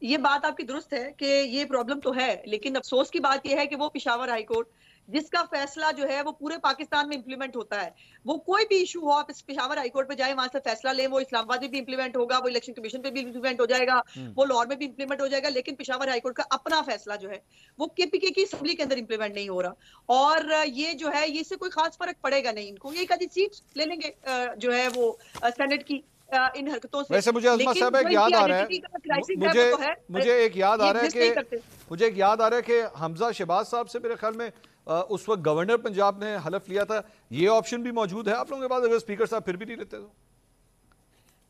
ये बात आपकी दुरुस्त है कि ये प्रॉब्लम तो है लेकिन अफसोस की बात यह है कि वो पिशावर हाईकोर्ट जिसका फैसला जो है वो पूरे पाकिस्तान में इंप्लीमेंट होता है वो कोई भी इशू हो आप इस पिशावर हाईकोर्ट पे जाए वहां से फैसला लें वो इस्लामाबाद में भी इंप्लीमेंट होगा वो इलेक्शन कमीशन पे भी इंप्लीमेंट हो जाएगा हम्म। वो लाहौर में भी इंप्लीमेंट हो जाएगा लेकिन पिशावर हाईकोर्ट का अपना फैसला जो है वो केपीके की असम्बली के अंदर इंप्लीमेंट नहीं हो रहा और ये जो है इससे कोई खास फर्क पड़ेगा नहीं इनको ये एक आधी सीट ले लेंगे जो है वो सेनेट की इन हरकतों से वैसे मुझे अजमा साहब एक याद तो आ रहा है मुझे मुझे एक याद आ रहा है कि मुझे एक याद आ रहा है कि हमजा शहबाज साहब से मेरे ख्याल में उस वक्त गवर्नर पंजाब ने हलफ लिया था ये ऑप्शन भी मौजूद है आप लोगों के पास अगर स्पीकर साहब फिर भी नहीं लेते तो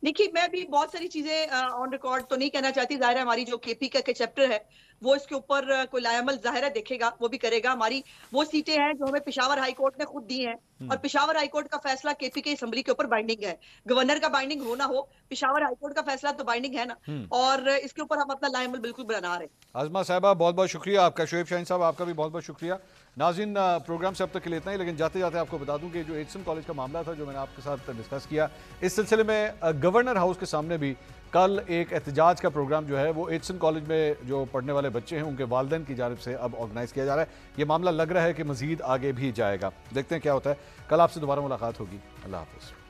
देखिए मैं भी बहुत सारी चीजें ऑन रिकॉर्ड तो नहीं कहना चाहती जाहिर है हमारी जो केपी का के चैप्टर है वो इसके ऊपर कोई लायामल जाहिर देखेगा वो भी करेगा हमारी वो सीटें हैं जो हमें पिशावर हाईकोर्ट ने खुद दी हैं और हम्म। पिशावर हाईकोर्ट का फैसला केपी के असेंबली के ऊपर बाइंडिंग है गवर्नर का बाइंडिंग हो ना हो पिशावर हाईकोर्ट का फैसला तो बाइंडिंग है ना हम्म। और इसके ऊपर हम अपना लाइमल बिल्कुल बना रहे आजमा साहबा बहुत बहुत शुक्रिया आपका शुएब शाहीन साहब आपका भी बहुत बहुत शुक्रिया नाजिन प्रोग्राम से अब तक के लिए इतना ही लेकिन जाते जाते आपको बता दूं कि जो एडसन कॉलेज का मामला था जो मैंने आपके साथ डिस्कस किया इस सिलसिले में गवर्नर हाउस के सामने भी कल एक एहतजाज का प्रोग्राम जो है वो एडसन कॉलेज में जो पढ़ने वाले बच्चे हैं उनके वालदेन की जानब से अब ऑर्गेनाइज़ किया जा रहा है ये मामला लग रहा है कि मज़ीद आगे भी जाएगा देखते हैं क्या होता है कल आपसे दोबारा मुलाकात होगी अल्लाह हाफ़